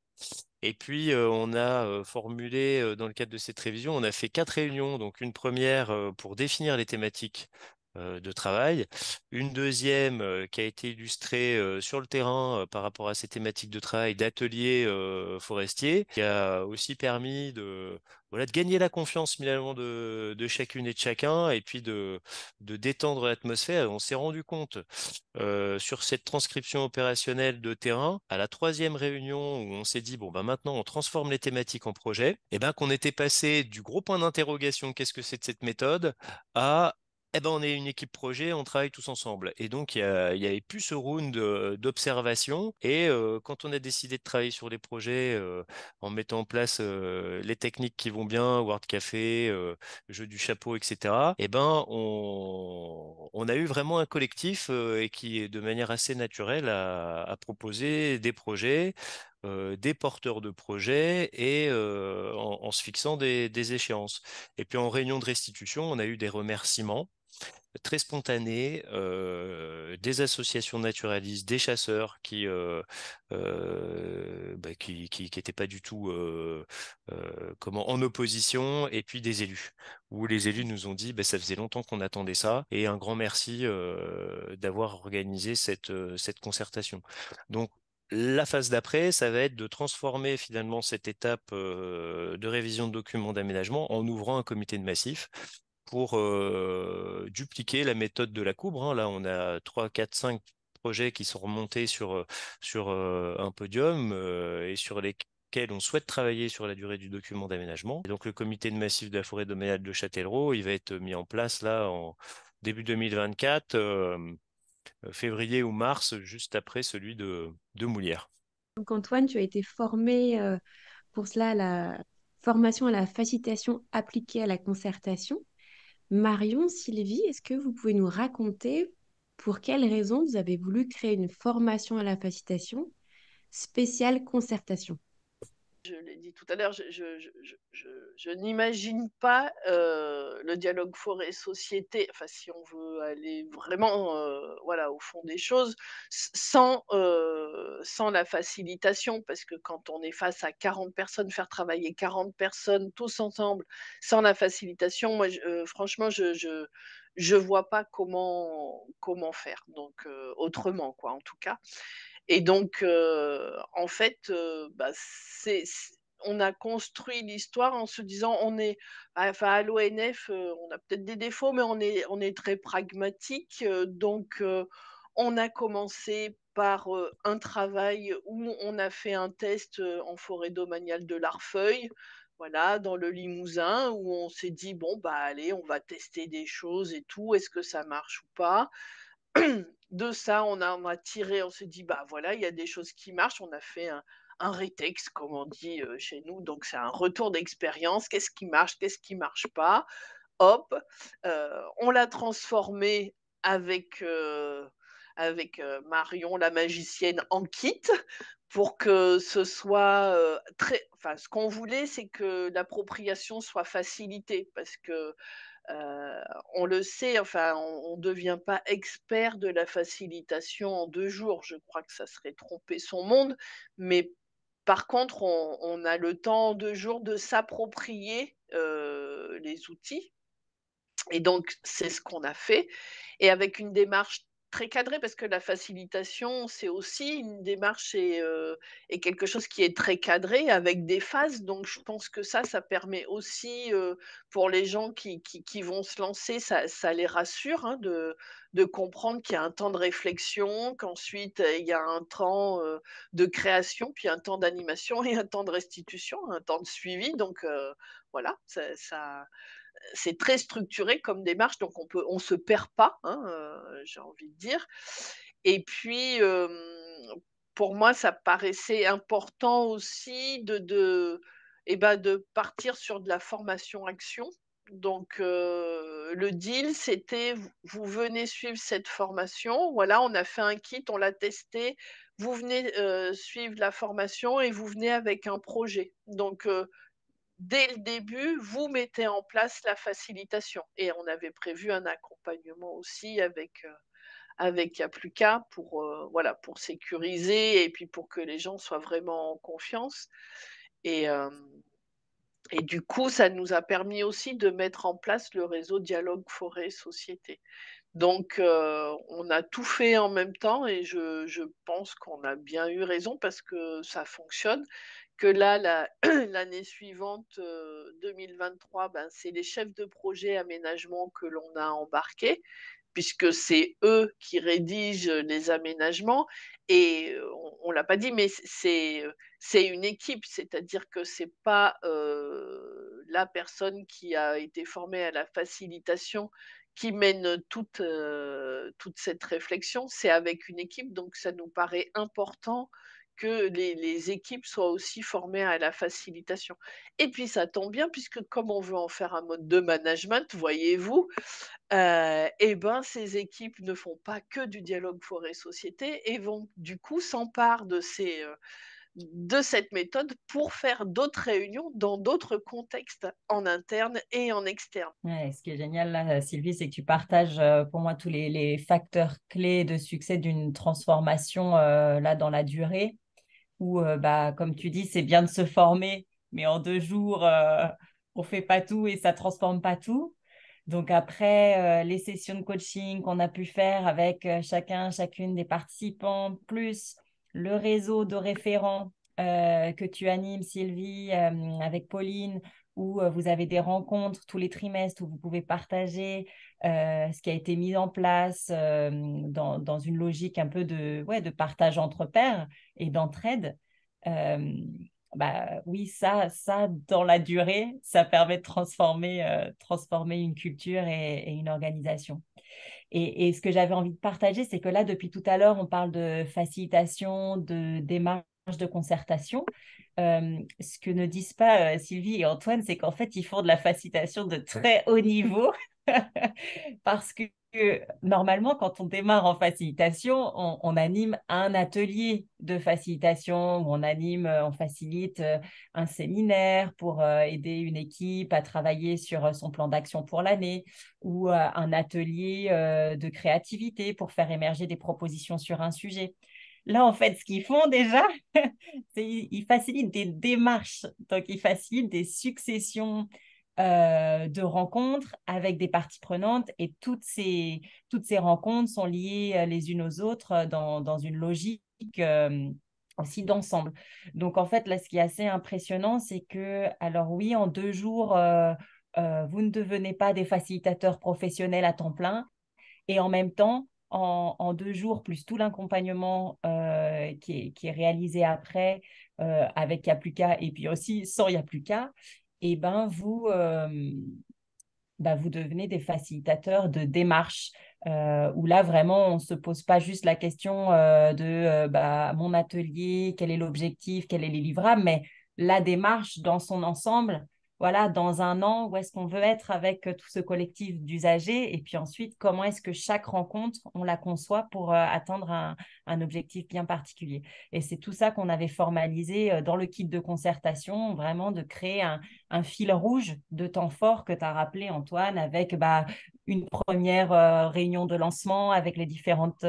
Et puis, on a formulé, dans le cadre de cette révision, on a fait quatre réunions. Donc, une première pour définir les thématiques euh, de travail. Une deuxième euh, qui a été illustrée euh, sur le terrain par rapport à ces thématiques de travail d'ateliers forestiers, qui a aussi permis de, voilà, de gagner la confiance finalement de, de chacune et de chacun, et puis de, de détendre l'atmosphère. On s'est rendu compte sur cette transcription opérationnelle de terrain, à la troisième réunion où on s'est dit, bon, ben maintenant on transforme les thématiques en projet, et ben qu'on était passé du gros point d'interrogation, qu'est-ce que c'est de cette méthode, à eh ben, on est une équipe projet, on travaille tous ensemble. Et donc, il n'y avait plus ce round d'observation. Et euh, quand on a décidé de travailler sur des projets euh, en mettant en place euh, les techniques qui vont bien, World Café, jeu du chapeau, etc., eh ben, on, a eu vraiment un collectif et qui, de manière assez naturelle, a, proposé des projets. des porteurs de projets et en, se fixant des, échéances. Et puis en réunion de restitution, on a eu des remerciements très spontané, euh, des associations naturalistes, des chasseurs qui euh, euh, bah, qui n'étaient pas du tout comment en opposition, et puis des élus où les élus nous ont dit ben ça faisait longtemps qu'on attendait ça et un grand merci d'avoir organisé cette cette concertation. Donc la phase d'après, ça va être de transformer finalement cette étape de révision de documents d'aménagement en ouvrant un comité de massif pour dupliquer la méthode de la coubre. Hein. Là, on a 3, 4, 5 projets qui sont remontés sur, sur un podium et sur lesquels on souhaite travailler sur la durée du document d'aménagement. Donc le comité de massif de la forêt domaniale de Châtellerault, il va être mis en place là en début 2024, février ou mars, juste après celui de, de Moulière. Donc Antoine, tu as été formé pour cela à la formation à la facilitation appliquée à la concertation. Marion, Sylvie, est-ce que vous pouvez nous raconter pour quelles raisons vous avez voulu créer une formation à la facilitation spéciale concertation je l'ai dit tout à l'heure, je, n'imagine pas euh, le dialogue forêt-société, enfin si on veut aller vraiment euh, voilà, au fond des choses, euh, sans, la facilitation, parce que quand on est face à 40 personnes, faire travailler 40 personnes tous ensemble, sans la facilitation, moi franchement, je je vois pas comment faire donc autrement quoi en tout cas et donc, euh, en fait, euh, bah, on a construit l'histoire en se disant on est ah, enfin à l'ONF euh, on a peut-être des défauts mais on est très pragmatique donc on a commencé par un travail où on a fait un test en forêt domaniale de l'Arfeuille voilà, dans le Limousin, où on s'est dit, bon, bah allez, on va tester des choses et tout, est-ce que ça marche ou pas de ça, on a, a tiré, on s'est dit, bah voilà, il y a des choses qui marchent, on a fait un, un comme on dit euh, chez nous, donc c'est un retour d'expérience, qu'est-ce qui marche, qu'est-ce qui marche pas, hop, euh, on l'a transformé avec, euh, avec Marion, la magicienne, en kit, pour que ce soit très... Enfin, ce qu'on voulait, c'est que l'appropriation soit facilitée, parce que on le sait, enfin, on ne devient pas expert de la facilitation en deux jours. Je crois que ça serait tromper son monde. Mais par contre, on, a le temps en deux jours de s'approprier les outils. Et donc, c'est ce qu'on a fait. Et avec une démarche très cadré parce que la facilitation, c'est aussi une démarche euh, et, quelque chose qui est très cadré avec des phases. Donc, je pense que ça, ça permet aussi euh, pour les gens qui, vont se lancer, ça, les rassure hein, de, comprendre qu'il y a un temps de réflexion, qu'ensuite euh, il y a un temps de création, puis un temps d'animation et un temps de restitution, un temps de suivi. Donc, voilà, ça, ça c'est très structuré comme démarche, donc on peut, on se perd pas, hein, euh, j'ai envie de dire. Et puis, pour moi, ça paraissait important aussi de, de, eh ben, partir sur de la formation-action. Donc, euh, le deal, c'était vous venez suivre cette formation. Voilà, on a fait un kit, on l'a testé. Vous venez euh, suivre la formation et vous venez avec un projet. Donc, dès le début, vous mettez en place la facilitation. Et on avait prévu un accompagnement aussi avec euh, avec Apluca pour euh, voilà pour sécuriser et puis pour que les gens soient vraiment en confiance et euh, et du coup ça nous a permis aussi de mettre en place le réseau dialogue forêt société donc on a tout fait en même temps et je, je pense qu'on a bien eu raison parce que ça fonctionne que là, l'année suivante, 2023, euh, ben, c'est les chefs de projet aménagement que l'on a embarqués, puisque c'est eux qui rédigent les aménagements. Et euh, on ne l'a pas dit, mais c'est une équipe, c'est-à-dire que ce n'est pas euh, la personne qui a été formée à la facilitation qui mène toute, toute cette réflexion, c'est avec une équipe, donc ça nous paraît important que les, équipes soient aussi formées à la facilitation. Et puis ça tombe bien, puisque comme on veut en faire un mode de management, voyez-vous, euh, eh ben, ces équipes ne font pas que du dialogue forêt-société et vont du coup s'emparer de, euh, de cette méthode pour faire d'autres réunions dans d'autres contextes en interne et en externe. ce qui est génial euh, Sylvie, c'est que tu partages pour moi tous les, les, facteurs clés de succès d'une transformation là dans la durée où, euh, bah, comme tu dis, c'est bien de se former, mais en deux jours, euh, on fait pas tout et ça transforme pas tout. Donc après euh, les sessions de coaching qu'on a pu faire avec chacun, chacune des participants, plus le réseau de référents que tu animes, Sylvie, avec Pauline, où vous avez des rencontres tous les trimestres où vous pouvez partager ce qui a été mis en place dans, dans, une logique un peu de, ouais, de partage entre pairs et d'entraide. bah, oui, ça, ça, dans la durée, ça permet de transformer, transformer une culture et, une organisation. Et, et, ce que j'avais envie de partager, c'est que là, depuis tout à l'heure, on parle de facilitation, de démarche de concertation. Euh, ce que ne disent pas euh, Sylvie et Antoine, c'est qu'en fait, ils font de la facilitation de très haut niveau parce que normalement, quand on démarre en facilitation, on, on, anime un atelier de facilitation, où on anime, euh, on facilite un séminaire pour aider une équipe à travailler sur son plan d'action pour l'année, ou un atelier de créativité pour faire émerger des propositions sur un sujet. Là, en fait, ce qu'ils font déjà, c'est qu'ils facilitent des démarches. Donc, ils facilitent des successions euh, de rencontres avec des parties prenantes et toutes ces, toutes ces rencontres sont liées euh, les unes aux autres euh, dans, une logique aussi d'ensemble. Donc en fait, là, ce qui est assez impressionnant, c'est que, alors oui, en deux jours, vous ne devenez pas des facilitateurs professionnels à temps plein et en même temps, en, deux jours, plus tout l'accompagnement euh, qui, qui, est, réalisé après euh, avec qu'à et puis aussi sans Y'a et eh ben vous, euh, bah, vous devenez des facilitateurs de démarches. Euh, où là vraiment on ne se pose pas juste la question de bah, mon atelier, quel est l'objectif, quel est les livrables, mais la démarche dans son ensemble, voilà, dans un an, où est-ce qu'on veut être avec euh, tout ce collectif d'usagers Et puis ensuite, comment est-ce que chaque rencontre, on la conçoit pour euh, atteindre un, objectif bien particulier Et c'est tout ça qu'on avait formalisé euh, dans le kit de concertation, vraiment de créer un, fil rouge de temps fort que tu as rappelé, Antoine, avec bah, une première réunion de lancement avec les différentes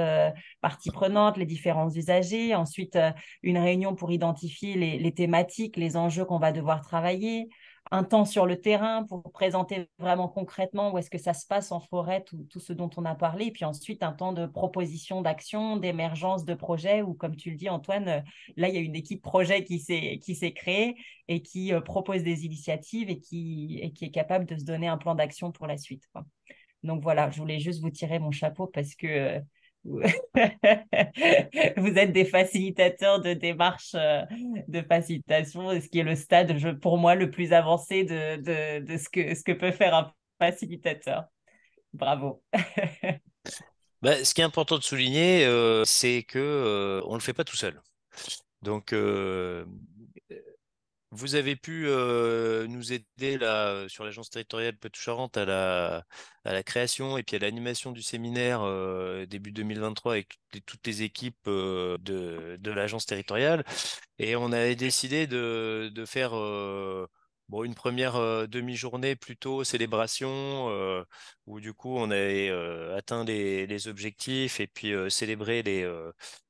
parties prenantes, les différents usagers, ensuite une réunion pour identifier les thématiques, les enjeux qu'on va devoir travailler un temps sur le terrain pour présenter vraiment concrètement où est-ce que ça se passe en forêt, tout, ce dont on a parlé, et puis ensuite un temps de proposition d'action, d'émergence de projet, où comme tu le dis Antoine, euh, là il y a une équipe projet qui s'est créée et qui euh, propose des initiatives et qui, et qui est capable de se donner un plan d'action pour la suite. Donc voilà, je voulais juste vous tirer mon chapeau parce que euh, vous êtes des facilitateurs de démarches euh, de facilitation, ce qui est le stade, pour moi, le plus avancé de, de, ce, que, ce que peut faire un facilitateur. Bravo. Bah, ce qui est important de souligner, euh, c'est que euh, on ne le fait pas tout seul. Donc, vous avez pu euh, nous aider là, euh, sur l'agence territoriale Petit Charente à la, à la création et puis à l'animation du séminaire euh, début 2023 avec toutes les équipes de, l'agence territoriale. Et on avait décidé de, faire bon, une première demi-journée plutôt célébration où du coup on avait atteint les, objectifs et puis célébrer les,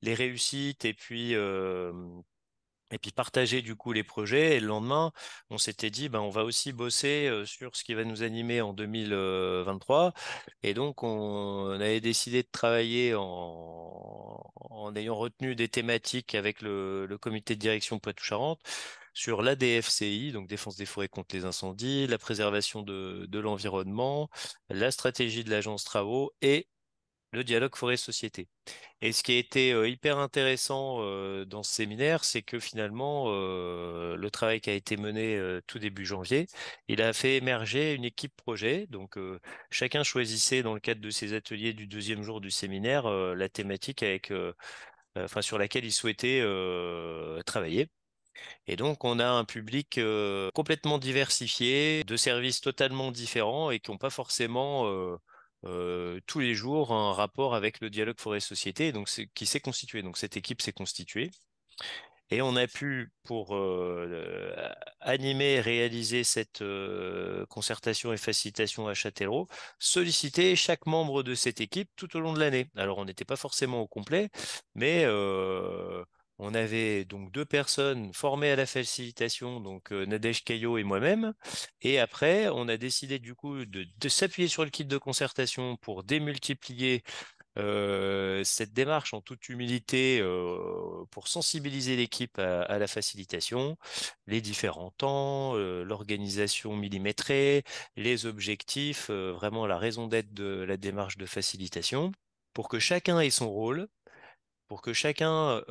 les réussites et puis et puis partager du coup les projets. Et le lendemain, on s'était dit, ben, on va aussi bosser sur ce qui va nous animer en 2023. Et donc, on avait décidé de travailler en, ayant retenu des thématiques avec le, comité de direction Poitou-Charentes sur l'ADFCI, donc défense des forêts contre les incendies, la préservation de, de l'environnement, la stratégie de l'agence travaux et le dialogue forêt-société. Et ce qui a été euh, hyper intéressant euh, dans ce séminaire, c'est que finalement, euh, le travail qui a été mené tout début janvier, il a fait émerger une équipe projet. Donc, chacun choisissait dans le cadre de ses ateliers du deuxième jour du séminaire la thématique avec, enfin, sur laquelle il souhaitait travailler. Et donc, on a un public complètement diversifié, de services totalement différents et qui n'ont pas forcément tous les jours un rapport avec le dialogue forêt-société donc qui s'est constitué. Donc cette équipe s'est constituée et on a pu pour animer et réaliser cette concertation et facilitation à Châtellerault solliciter chaque membre de cette équipe tout au long de l'année. Alors on n'était pas forcément au complet, mais on avait donc deux personnes formées à la facilitation, donc Nadège Kayo et moi-même. Et après, on a décidé du coup de, s'appuyer sur le kit de concertation pour démultiplier cette démarche en toute humilité pour sensibiliser l'équipe à, la facilitation, les différents temps, l'organisation millimétrée, les objectifs, vraiment la raison d'être de la démarche de facilitation, pour que chacun ait son rôle pour que chacun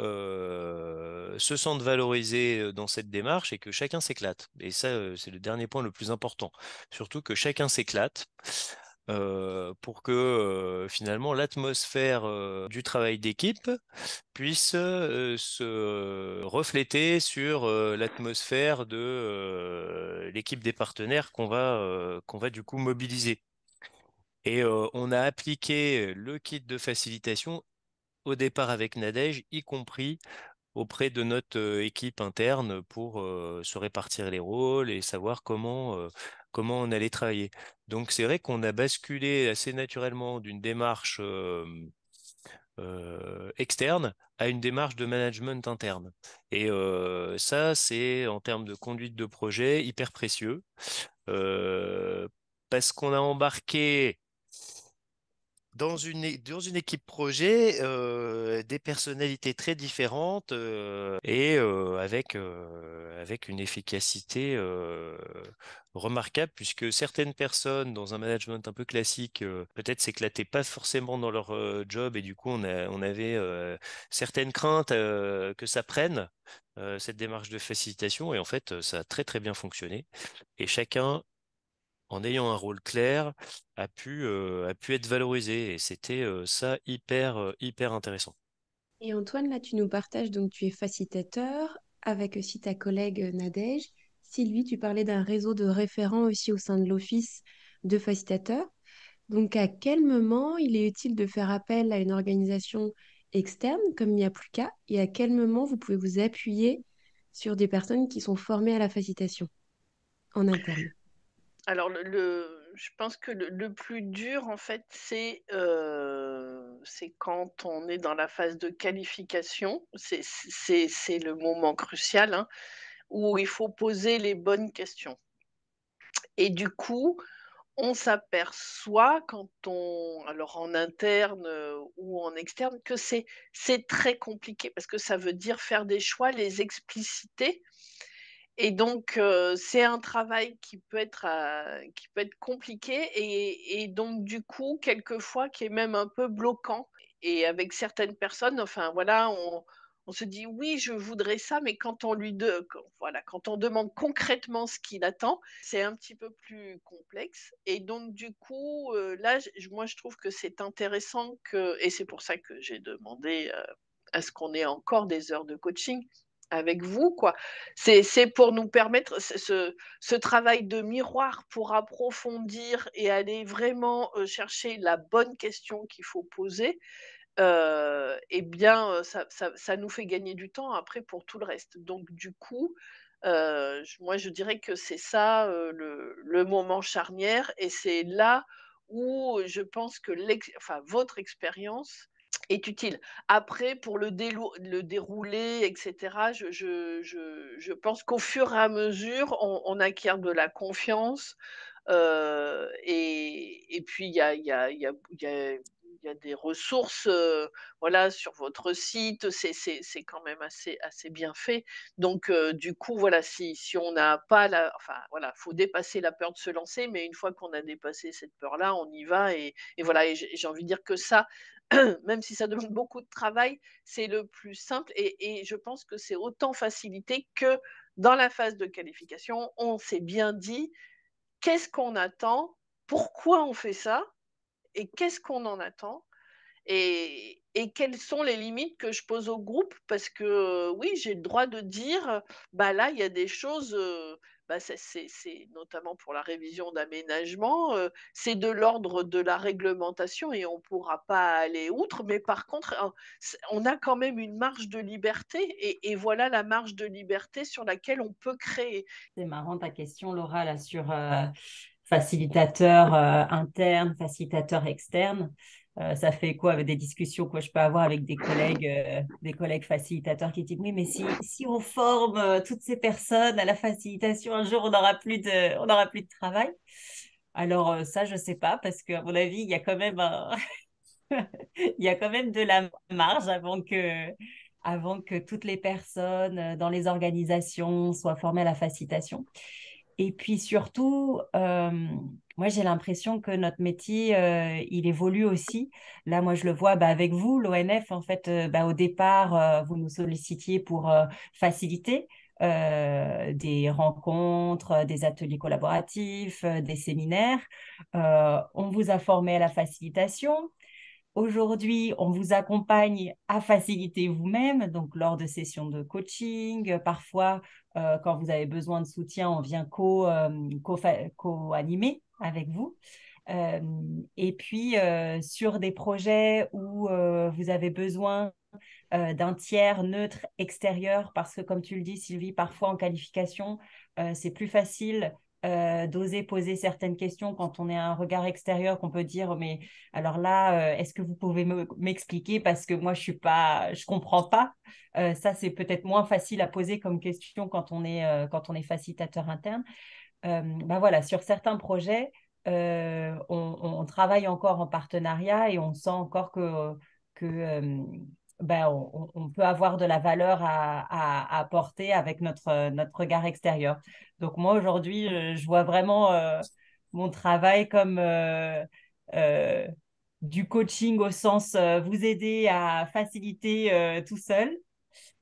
se sente valorisé dans cette démarche et que chacun s'éclate. Et ça, c'est le dernier point le plus important. Surtout que chacun s'éclate. pour que finalement l'atmosphère du travail d'équipe puisse se refléter sur l'atmosphère de l'équipe des partenaires qu'on va, qu'on va du coup mobiliser. Et on a appliqué le kit de facilitation au départ avec Nadège, y compris auprès de notre équipe interne pour se répartir les rôles et savoir comment, comment on allait travailler. Donc c'est vrai qu'on a basculé assez naturellement d'une démarche externe à une démarche de management interne. Et ça, c'est en termes de conduite de projet hyper précieux parce qu'on a embarqué dans une, dans une équipe projet, euh, des personnalités très différentes euh, et euh, avec, avec une efficacité remarquable, puisque certaines personnes dans un management un peu classique, peut-être s'éclataient pas forcément dans leur job et du coup on, on avait certaines craintes que ça prenne cette démarche de facilitation et en fait ça a très très bien fonctionné et chacun en ayant un rôle clair, a pu, euh, a pu être valorisé. Et c'était euh, ça hyper, euh, hyper intéressant. Et Antoine, là, tu nous partages, donc tu es facilitateur avec aussi ta collègue Nadège. Sylvie, tu parlais d'un réseau de référents aussi au sein de l'Office de facilitateur. Donc, à quel moment il est utile de faire appel à une organisation externe, comme il n'y a plus qu'à, et à quel moment vous pouvez vous appuyer sur des personnes qui sont formées à la facilitation en interne alors, je pense que le, plus dur, en fait, euh, c'est quand on est dans la phase de qualification. C'est le moment crucial hein, où il faut poser les bonnes questions. Et du coup, on s'aperçoit quand on, alors en interne euh, ou en externe, que c'est très compliqué parce que ça veut dire faire des choix, les expliciter et donc, c'est un travail qui peut être, qui peut être compliqué et, et, donc, du coup, quelquefois, qui est même un peu bloquant. Et avec certaines personnes, enfin, voilà, on, on se dit oui, je voudrais ça, mais quand on lui voilà, quand on demande concrètement ce qu'il attend, c'est un petit peu plus complexe. Et donc du coup, là, moi je trouve que c'est intéressant que, et c'est pour ça que j'ai demandé « à ce qu'on ait encore des heures de coaching, avec vous. quoi. C'est pour nous permettre ce, travail de miroir pour approfondir et aller vraiment euh, chercher la bonne question qu'il faut poser. Euh, eh bien, euh, ça, nous fait gagner du temps après pour tout le reste. Donc, du coup, moi, je dirais que c'est ça le, moment charnière et c'est là où je pense que votre expérience est utile. Après, pour le, dérouler, etc., je, pense qu'au fur et à mesure, on, acquiert de la confiance. Euh, et, puis, il y a, il y a des ressources voilà, sur votre site, c'est quand même assez, assez bien fait. Donc, du coup, voilà, si, on n'a pas la. Enfin, voilà, il faut dépasser la peur de se lancer, mais une fois qu'on a dépassé cette peur-là, on y va. Et, voilà, et j'ai envie de dire que ça, même si ça demande beaucoup de travail, c'est le plus simple. et je pense que c'est autant facilité que dans la phase de qualification, on s'est bien dit qu'est-ce qu'on attend, pourquoi on fait ça et qu'est-ce qu'on en attend et, quelles sont les limites que je pose au groupe Parce que euh, oui, j'ai le droit de dire, bah là, il y a des choses, euh, bah, c'est notamment pour la révision d'aménagement, euh, c'est de l'ordre de la réglementation et on ne pourra pas aller outre. Mais par contre, hein, on a quand même une marge de liberté et, voilà la marge de liberté sur laquelle on peut créer. C'est marrant ta question, Laura, là, sur facilitateur euh, interne, facilitateur externe. Euh, ça fait quoi avec des discussions que je peux avoir avec des collègues, euh, des collègues facilitateurs qui disent oui, mais si, si on forme toutes ces personnes à la facilitation, un jour on n'aura plus de, on aura plus de travail. Alors ça, je sais pas parce qu'à mon avis, il y a quand même, il y a quand même de la marge avant que, avant que toutes les personnes dans les organisations soient formées à la facilitation. Et puis surtout, moi j'ai l'impression que notre métier, il évolue aussi. Là, moi je le vois bah, avec vous, l'ONF, en fait, bah, au départ, vous nous sollicitiez pour faciliter des rencontres, des ateliers collaboratifs, des séminaires. on vous a formé à la facilitation. Aujourd'hui, on vous accompagne à faciliter vous-même, donc lors de sessions de coaching, euh, parfois euh, quand vous avez besoin de soutien, on vient euh, co-animer avec vous. et puis, sur des projets où vous avez besoin d'un tiers neutre extérieur, parce que comme tu le dis, Sylvie, parfois en qualification, c'est plus facile euh, d'oser poser certaines questions quand on est un regard extérieur, qu'on peut dire mais alors là, euh, est-ce que vous pouvez m'expliquer parce que moi je suis pas, je comprends pas. Euh, ça c'est peut-être moins facile à poser comme question quand on est quand on est facilitateur interne. ben voilà, sur certains projets, on, on, travaille encore en partenariat et on sent encore que que ben, on, peut avoir de la valeur à, apporter avec notre, euh, notre regard extérieur. Donc moi, aujourd'hui, je vois vraiment euh, mon travail comme euh, du coaching au sens vous aider à faciliter tout seul.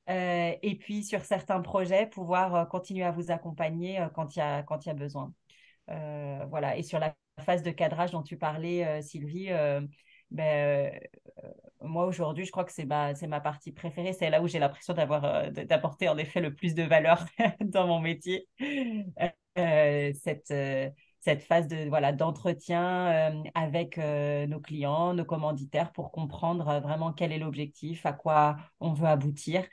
et puis sur certains projets, pouvoir continuer à vous accompagner quand il y a, quand il y a besoin. voilà. Et sur la phase de cadrage dont tu parlais, Sylvie, ben, moi aujourd'hui, je crois que c'est ma, partie préférée. C'est là où j'ai l'impression d'avoir, euh, d'apporter en effet le plus de valeur dans mon métier. Euh, euh, cette, phase de voilà d'entretien avec nos clients, nos commanditaires pour comprendre vraiment quel est l'objectif, à quoi on veut aboutir,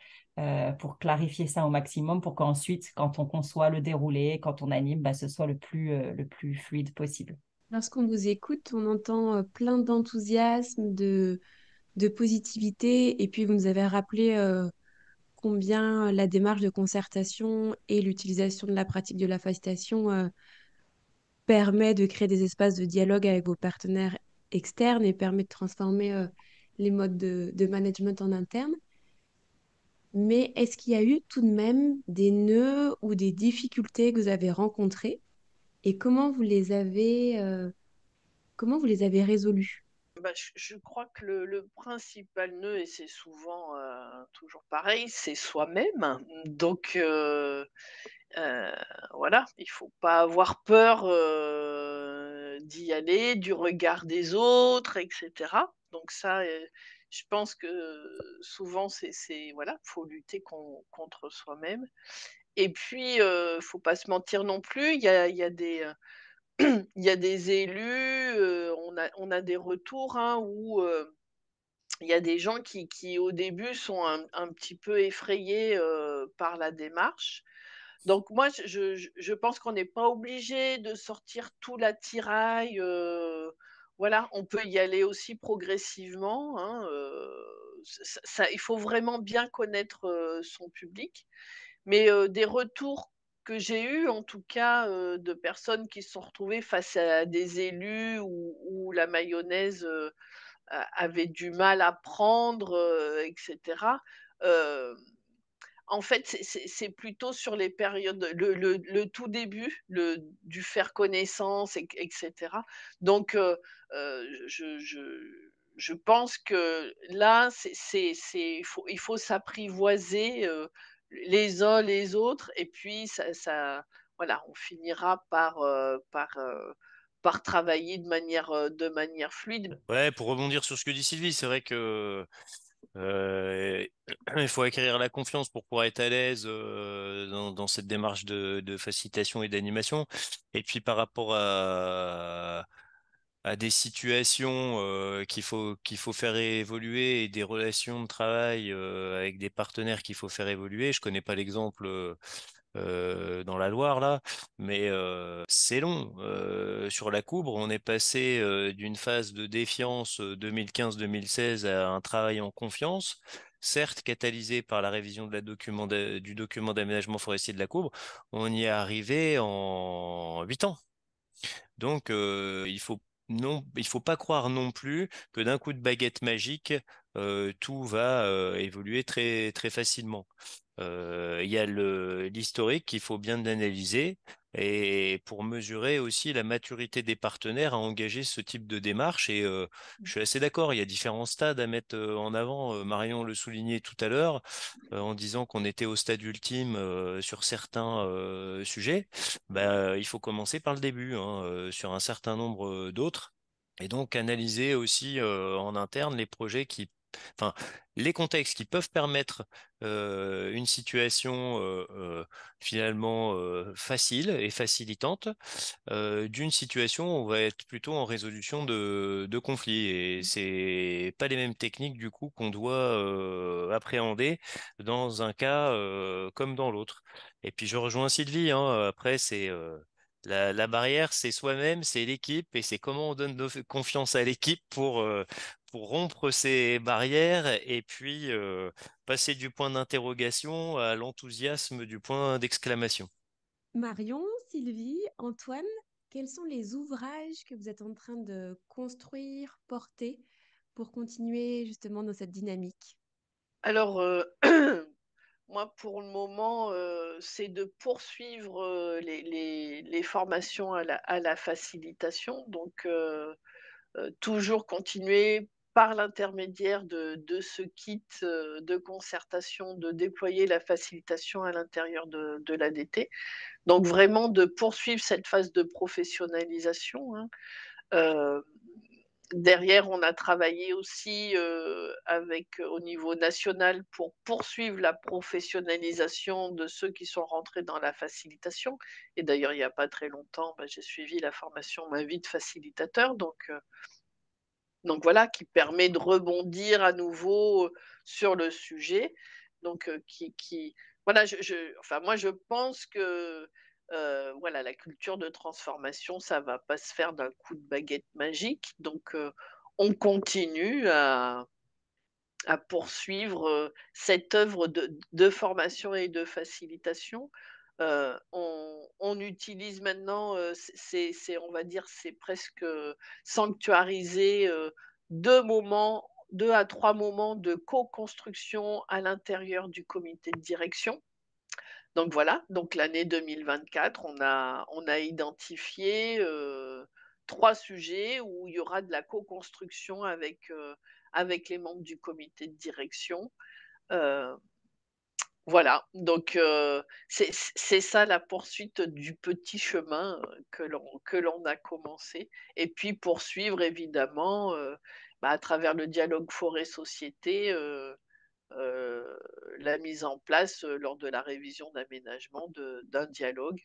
pour clarifier ça au maximum pour qu'ensuite, quand on conçoit le déroulé, quand on anime, bah, ce soit le plus, le plus fluide possible. Lorsqu'on vous écoute, on entend plein d'enthousiasme, de, de positivité. Et puis, vous nous avez rappelé euh, combien la démarche de concertation et l'utilisation de la pratique de la facilitation euh, permet de créer des espaces de dialogue avec vos partenaires externes et permet de transformer euh, les modes de, de, management en interne. Mais est-ce qu'il y a eu tout de même des nœuds ou des difficultés que vous avez rencontrées et comment vous les avez, comment vous les avez résolus bah, je, crois que le, principal nœud, et c'est souvent euh, toujours pareil, c'est soi-même. Donc euh, euh, voilà, il faut pas avoir peur d'y aller, du regard des autres, etc. Donc ça, je pense que souvent, c'est voilà, faut lutter contre soi-même. Et puis, il ne faut pas se mentir non plus. Il y a, des il y a des élus, euh, on, a, des retours hein, où euh, il y a des gens qui, au début, sont un, petit peu effrayés euh, par la démarche. Donc moi, je, pense qu'on n'est pas obligé de sortir tout l'attirail. voilà, on peut y aller aussi progressivement. Hein, ça, il faut vraiment bien connaître son public. Mais des retours que j'ai eu, en tout cas, de personnes qui se sont retrouvées face à des élus où, la mayonnaise avait du mal à prendre, etc. en fait, c'est plutôt sur les périodes, le, tout début le, du faire connaissance, etc. Donc, je, pense que là, il faut s'apprivoiser les uns les autres, et puis ça, voilà, on finira par, euh, euh, par, travailler de manière, euh, de manière fluide. Ouais, pour rebondir sur ce que dit Sylvie, c'est vrai que il faut acquérir la confiance pour pouvoir être à l'aise dans, cette démarche de facilitation et d'animation. Et puis par rapport à à des situations qu'il faut, qu'il faut faire évoluer et des relations de travail avec des partenaires qu'il faut faire évoluer. Je connais pas l'exemple dans la Loire, là, mais c'est long. sur la Coubre, on est passé d'une phase de défiance 2015-2016 à un travail en confiance certes catalysé par la révision de la document du document d'aménagement forestier de la Coubre. on y est arrivé en 8 ans. Donc, il faut non, il faut pas croire non plus que d'un coup de baguette magique, euh, tout va euh, évoluer très, très facilement. Euh, il y a l'historique qu'il faut bien analyser et pour mesurer aussi la maturité des partenaires à engager ce type de démarche. Et mmh. je suis assez d'accord, il y a différents stades à mettre en avant. Marion le soulignait tout à l'heure mmh. en disant qu'on était au stade ultime sur certains sujets. Bah, il faut commencer par le début hein, sur un certain nombre d'autres. Et donc analyser aussi en interne les projets qui enfin, les contextes qui peuvent permettre euh, une situation euh, euh, finalement facile et facilitante d'une situation où on va être plutôt en résolution de, de conflits. Et mmh. c'est pas les mêmes techniques du coup qu'on doit appréhender dans un cas comme dans l'autre. Et puis je rejoins Sylvie, hein, après c'est... La, barrière, c'est soi-même, c'est l'équipe, et c'est comment on donne confiance à l'équipe pour, pour rompre ces barrières et puis euh, passer du point d'interrogation à l'enthousiasme du point d'exclamation. Marion, Sylvie, Antoine, quels sont les ouvrages que vous êtes en train de construire, porter pour continuer justement dans cette dynamique Alors, euh, moi, pour le moment, euh, c'est de poursuivre les, formations à la, à la, facilitation. Donc, toujours continuer par l'intermédiaire de, ce kit euh, de concertation, de déployer la facilitation à l'intérieur de, de l'ADT. Donc vraiment de poursuivre cette phase de professionnalisation. Hein. Euh, derrière, on a travaillé aussi euh, avec au niveau national pour poursuivre la professionnalisation de ceux qui sont rentrés dans la facilitation. Et d'ailleurs, il n'y a pas très longtemps, bah, j'ai suivi la formation Ma vie de facilitateur. Donc donc voilà, qui permet de rebondir à nouveau sur le sujet. Donc qui, voilà, je, moi je pense que voilà, la culture de transformation, ça va pas se faire d'un coup de baguette magique. Donc, on continue à, poursuivre cette œuvre de, formation et de facilitation euh, on, utilise maintenant, euh, c'est, on va dire, c'est presque euh, sanctuarisé deux moments, deux à trois moments de co-construction à l'intérieur du comité de direction. Donc voilà, donc l'année 2024, on a, on a identifié trois sujets où il y aura de la co-construction avec, avec les membres du comité de direction. Voilà, donc euh, c'est ça la poursuite du petit chemin euh, que l'on a commencé. Et puis poursuivre évidemment euh, bah, à travers le dialogue forêt-société, la mise en place lors de la révision d'aménagement d'un dialogue.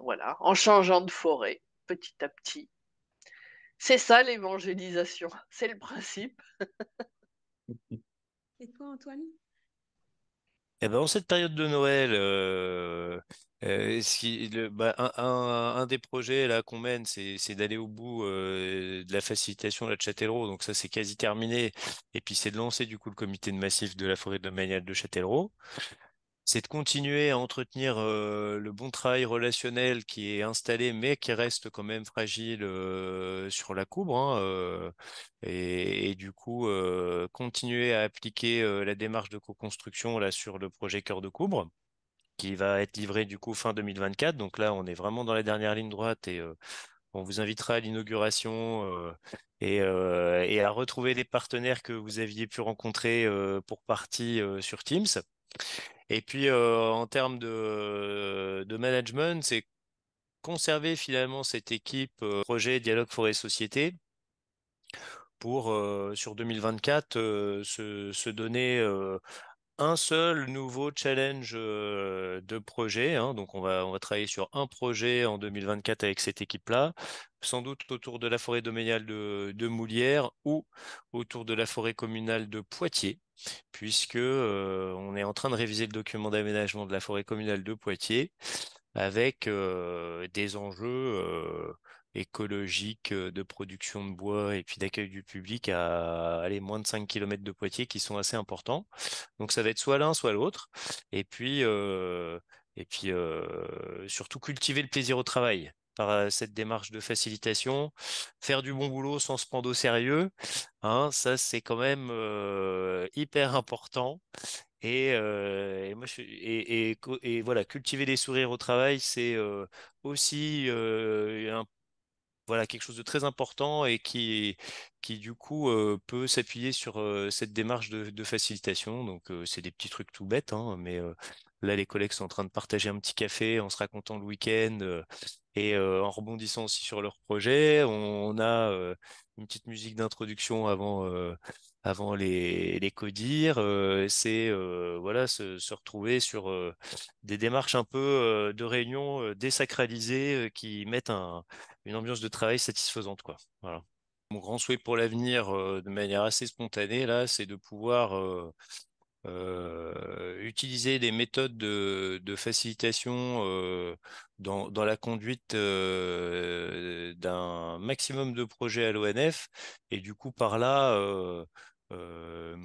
voilà, en changeant de forêt petit à petit. C'est ça l'évangélisation, c'est le principe. Et toi Antoine eh ben, en cette période de Noël, euh, euh, bah, un, des projets là qu'on mène, c'est, d'aller au bout euh, de la facilitation de Châtellerault. Donc ça, c'est quasi terminé. Et puis c'est de lancer du coup le comité de massif de la forêt domaniale de Châtellerault c'est de continuer à entretenir le bon travail relationnel qui est installé, mais qui reste quand même fragile sur la coubre. Hein, et, du coup, continuer à appliquer la démarche de co-construction là, sur le projet Cœur de Coubre qui va être livré du coup fin 2024. Donc là, on est vraiment dans la dernière ligne droite et on vous invitera à l'inauguration et, à retrouver les partenaires que vous aviez pu rencontrer pour partie sur Teams. Et puis, euh, en termes de, management, c'est conserver finalement cette équipe euh, projet Dialogue Forêt Société pour, euh, sur 2024, se, se, donner un seul nouveau challenge de projet. Hein. Donc, on va, on va travailler sur un projet en 2024 avec cette équipe-là, sans doute autour de la forêt domaniale de, Moulières ou autour de la forêt communale de Poitiers, puisque on est en train de réviser le document d'aménagement de la forêt communale de Poitiers avec des enjeux écologique euh, de production de bois et puis d'accueil du public à aller moins de 5 km de Poitiers qui sont assez importants. Donc ça va être soit l'un, soit l'autre. Et puis, euh, et puis euh, surtout cultiver le plaisir au travail par cette démarche de facilitation, faire du bon boulot sans se prendre au sérieux, hein, ça c'est quand même hyper important. Et, moi, et, et, voilà, cultiver des sourires au travail, c'est aussi un voilà quelque chose de très important et qui, qui du coup euh, peut s'appuyer sur euh, cette démarche de, facilitation. Donc euh, c'est des petits trucs tout bêtes, hein, mais là les collègues sont en train de partager un petit café en se racontant le week-end et en rebondissant aussi sur leur projet. on a une petite musique d'introduction avant avant les, les codires, c'est voilà se, retrouver sur des démarches un peu de réunion désacralisées qui mettent une ambiance de travail satisfaisante quoi. Mon grand souhait pour l'avenir, de manière assez spontanée là, c'est de pouvoir utiliser des méthodes de, facilitation dans, dans, la conduite d'un maximum de projets à l'ONF et du coup par là euh,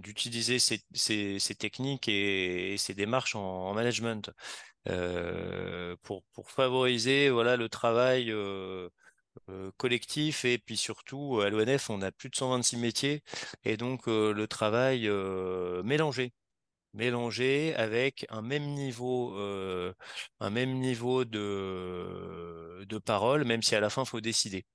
d'utiliser ces, techniques et, ces démarches en, management euh, pour, favoriser voilà, le travail euh, collectif et puis surtout à l'ONF on a plus de 126 métiers et donc le travail mélangé mélangé avec un même niveau un même niveau de de parole même si à la fin faut décider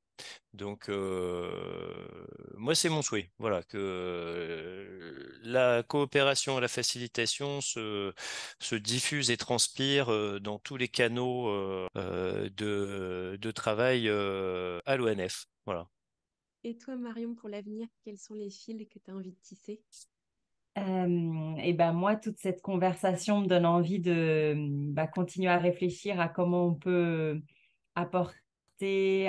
donc, euh, moi, c'est mon souhait, voilà, que euh, la coopération et la facilitation se, se diffusent et transpirent euh, dans tous les canaux de, de, travail à l'ONF. Voilà. Et toi, Marion, pour l'avenir, quels sont les fils que tu as envie de tisser et eh ben moi, toute cette conversation me donne envie de bah, continuer à réfléchir à comment on peut apporter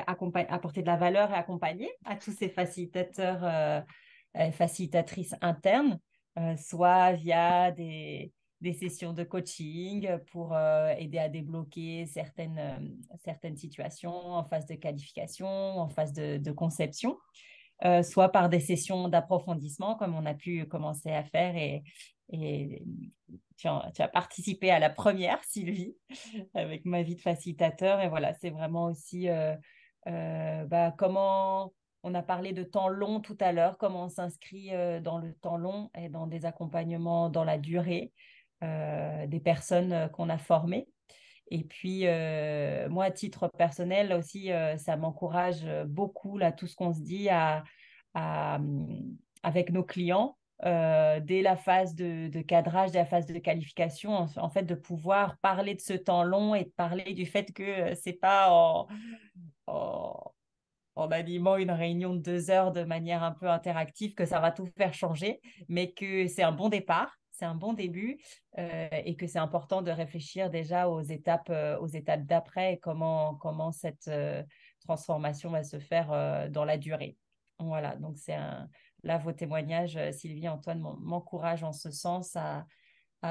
apporter, apporter de la valeur et accompagner à tous ces facilitateurs et euh, euh, facilitatrices internes, euh, soit via des, sessions de coaching pour aider à débloquer certaines, certaines situations en phase de qualification, en phase de, conception, soit par des sessions d'approfondissement comme on a pu commencer à faire et, et tu, as participé à la première, Sylvie, avec ma vie de facilitateur. Et voilà, c'est vraiment aussi euh, euh, bah, comment on a parlé de temps long tout à l'heure, comment on s'inscrit euh, dans le temps long et dans des accompagnements dans la durée des personnes qu'on a formées. Et puis, moi, à titre personnel aussi, ça m'encourage beaucoup, là, tout ce qu'on se dit à, hum, avec nos clients, euh, dès la phase de, cadrage, dès la phase de qualification, en, fait, de pouvoir parler de ce temps long et de parler du fait que euh, c'est pas en, en, animant une réunion de deux heures de manière un peu interactive que ça va tout faire changer, mais que c'est un bon départ. C'est un bon début euh, et que c'est important de réfléchir déjà aux étapes, aux étapes d'après, comment comment cette transformation va se faire dans la durée. Voilà, donc c'est un, là, vos témoignages, euh, Sylvie, Antoine, m'encouragent en ce sens à,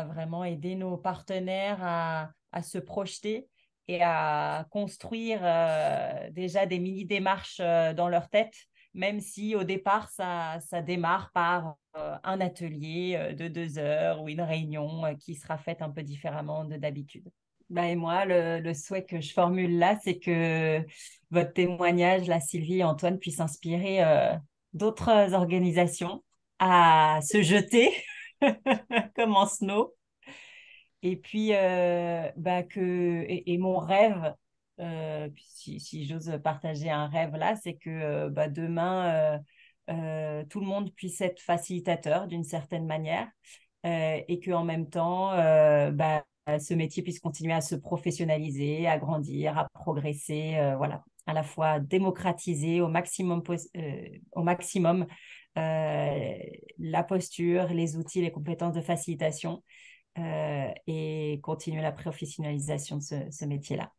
vraiment aider nos partenaires à, se projeter et à construire euh, déjà des mini-démarches euh, dans leur tête, même si au départ, ça, ça démarre par un atelier de deux heures ou une réunion qui sera faite un peu différemment de d'habitude. Bah et moi, le, souhait que je formule là, c'est que votre témoignage, la Sylvie et Antoine, puisse inspirer d'autres organisations à se jeter comme en snow. Et puis, euh, bah, que, et, mon rêve, euh, si, j'ose partager un rêve là, c'est que euh, bah demain, tout le monde puisse être facilitateur d'une certaine manière et qu'en même temps, bah, ce métier puisse continuer à se professionnaliser, à grandir, à progresser. voilà à la fois démocratiser au maximum, euh, au maximum euh, la posture, les outils, les compétences de facilitation euh, et continuer la professionnalisation de ce métier-là.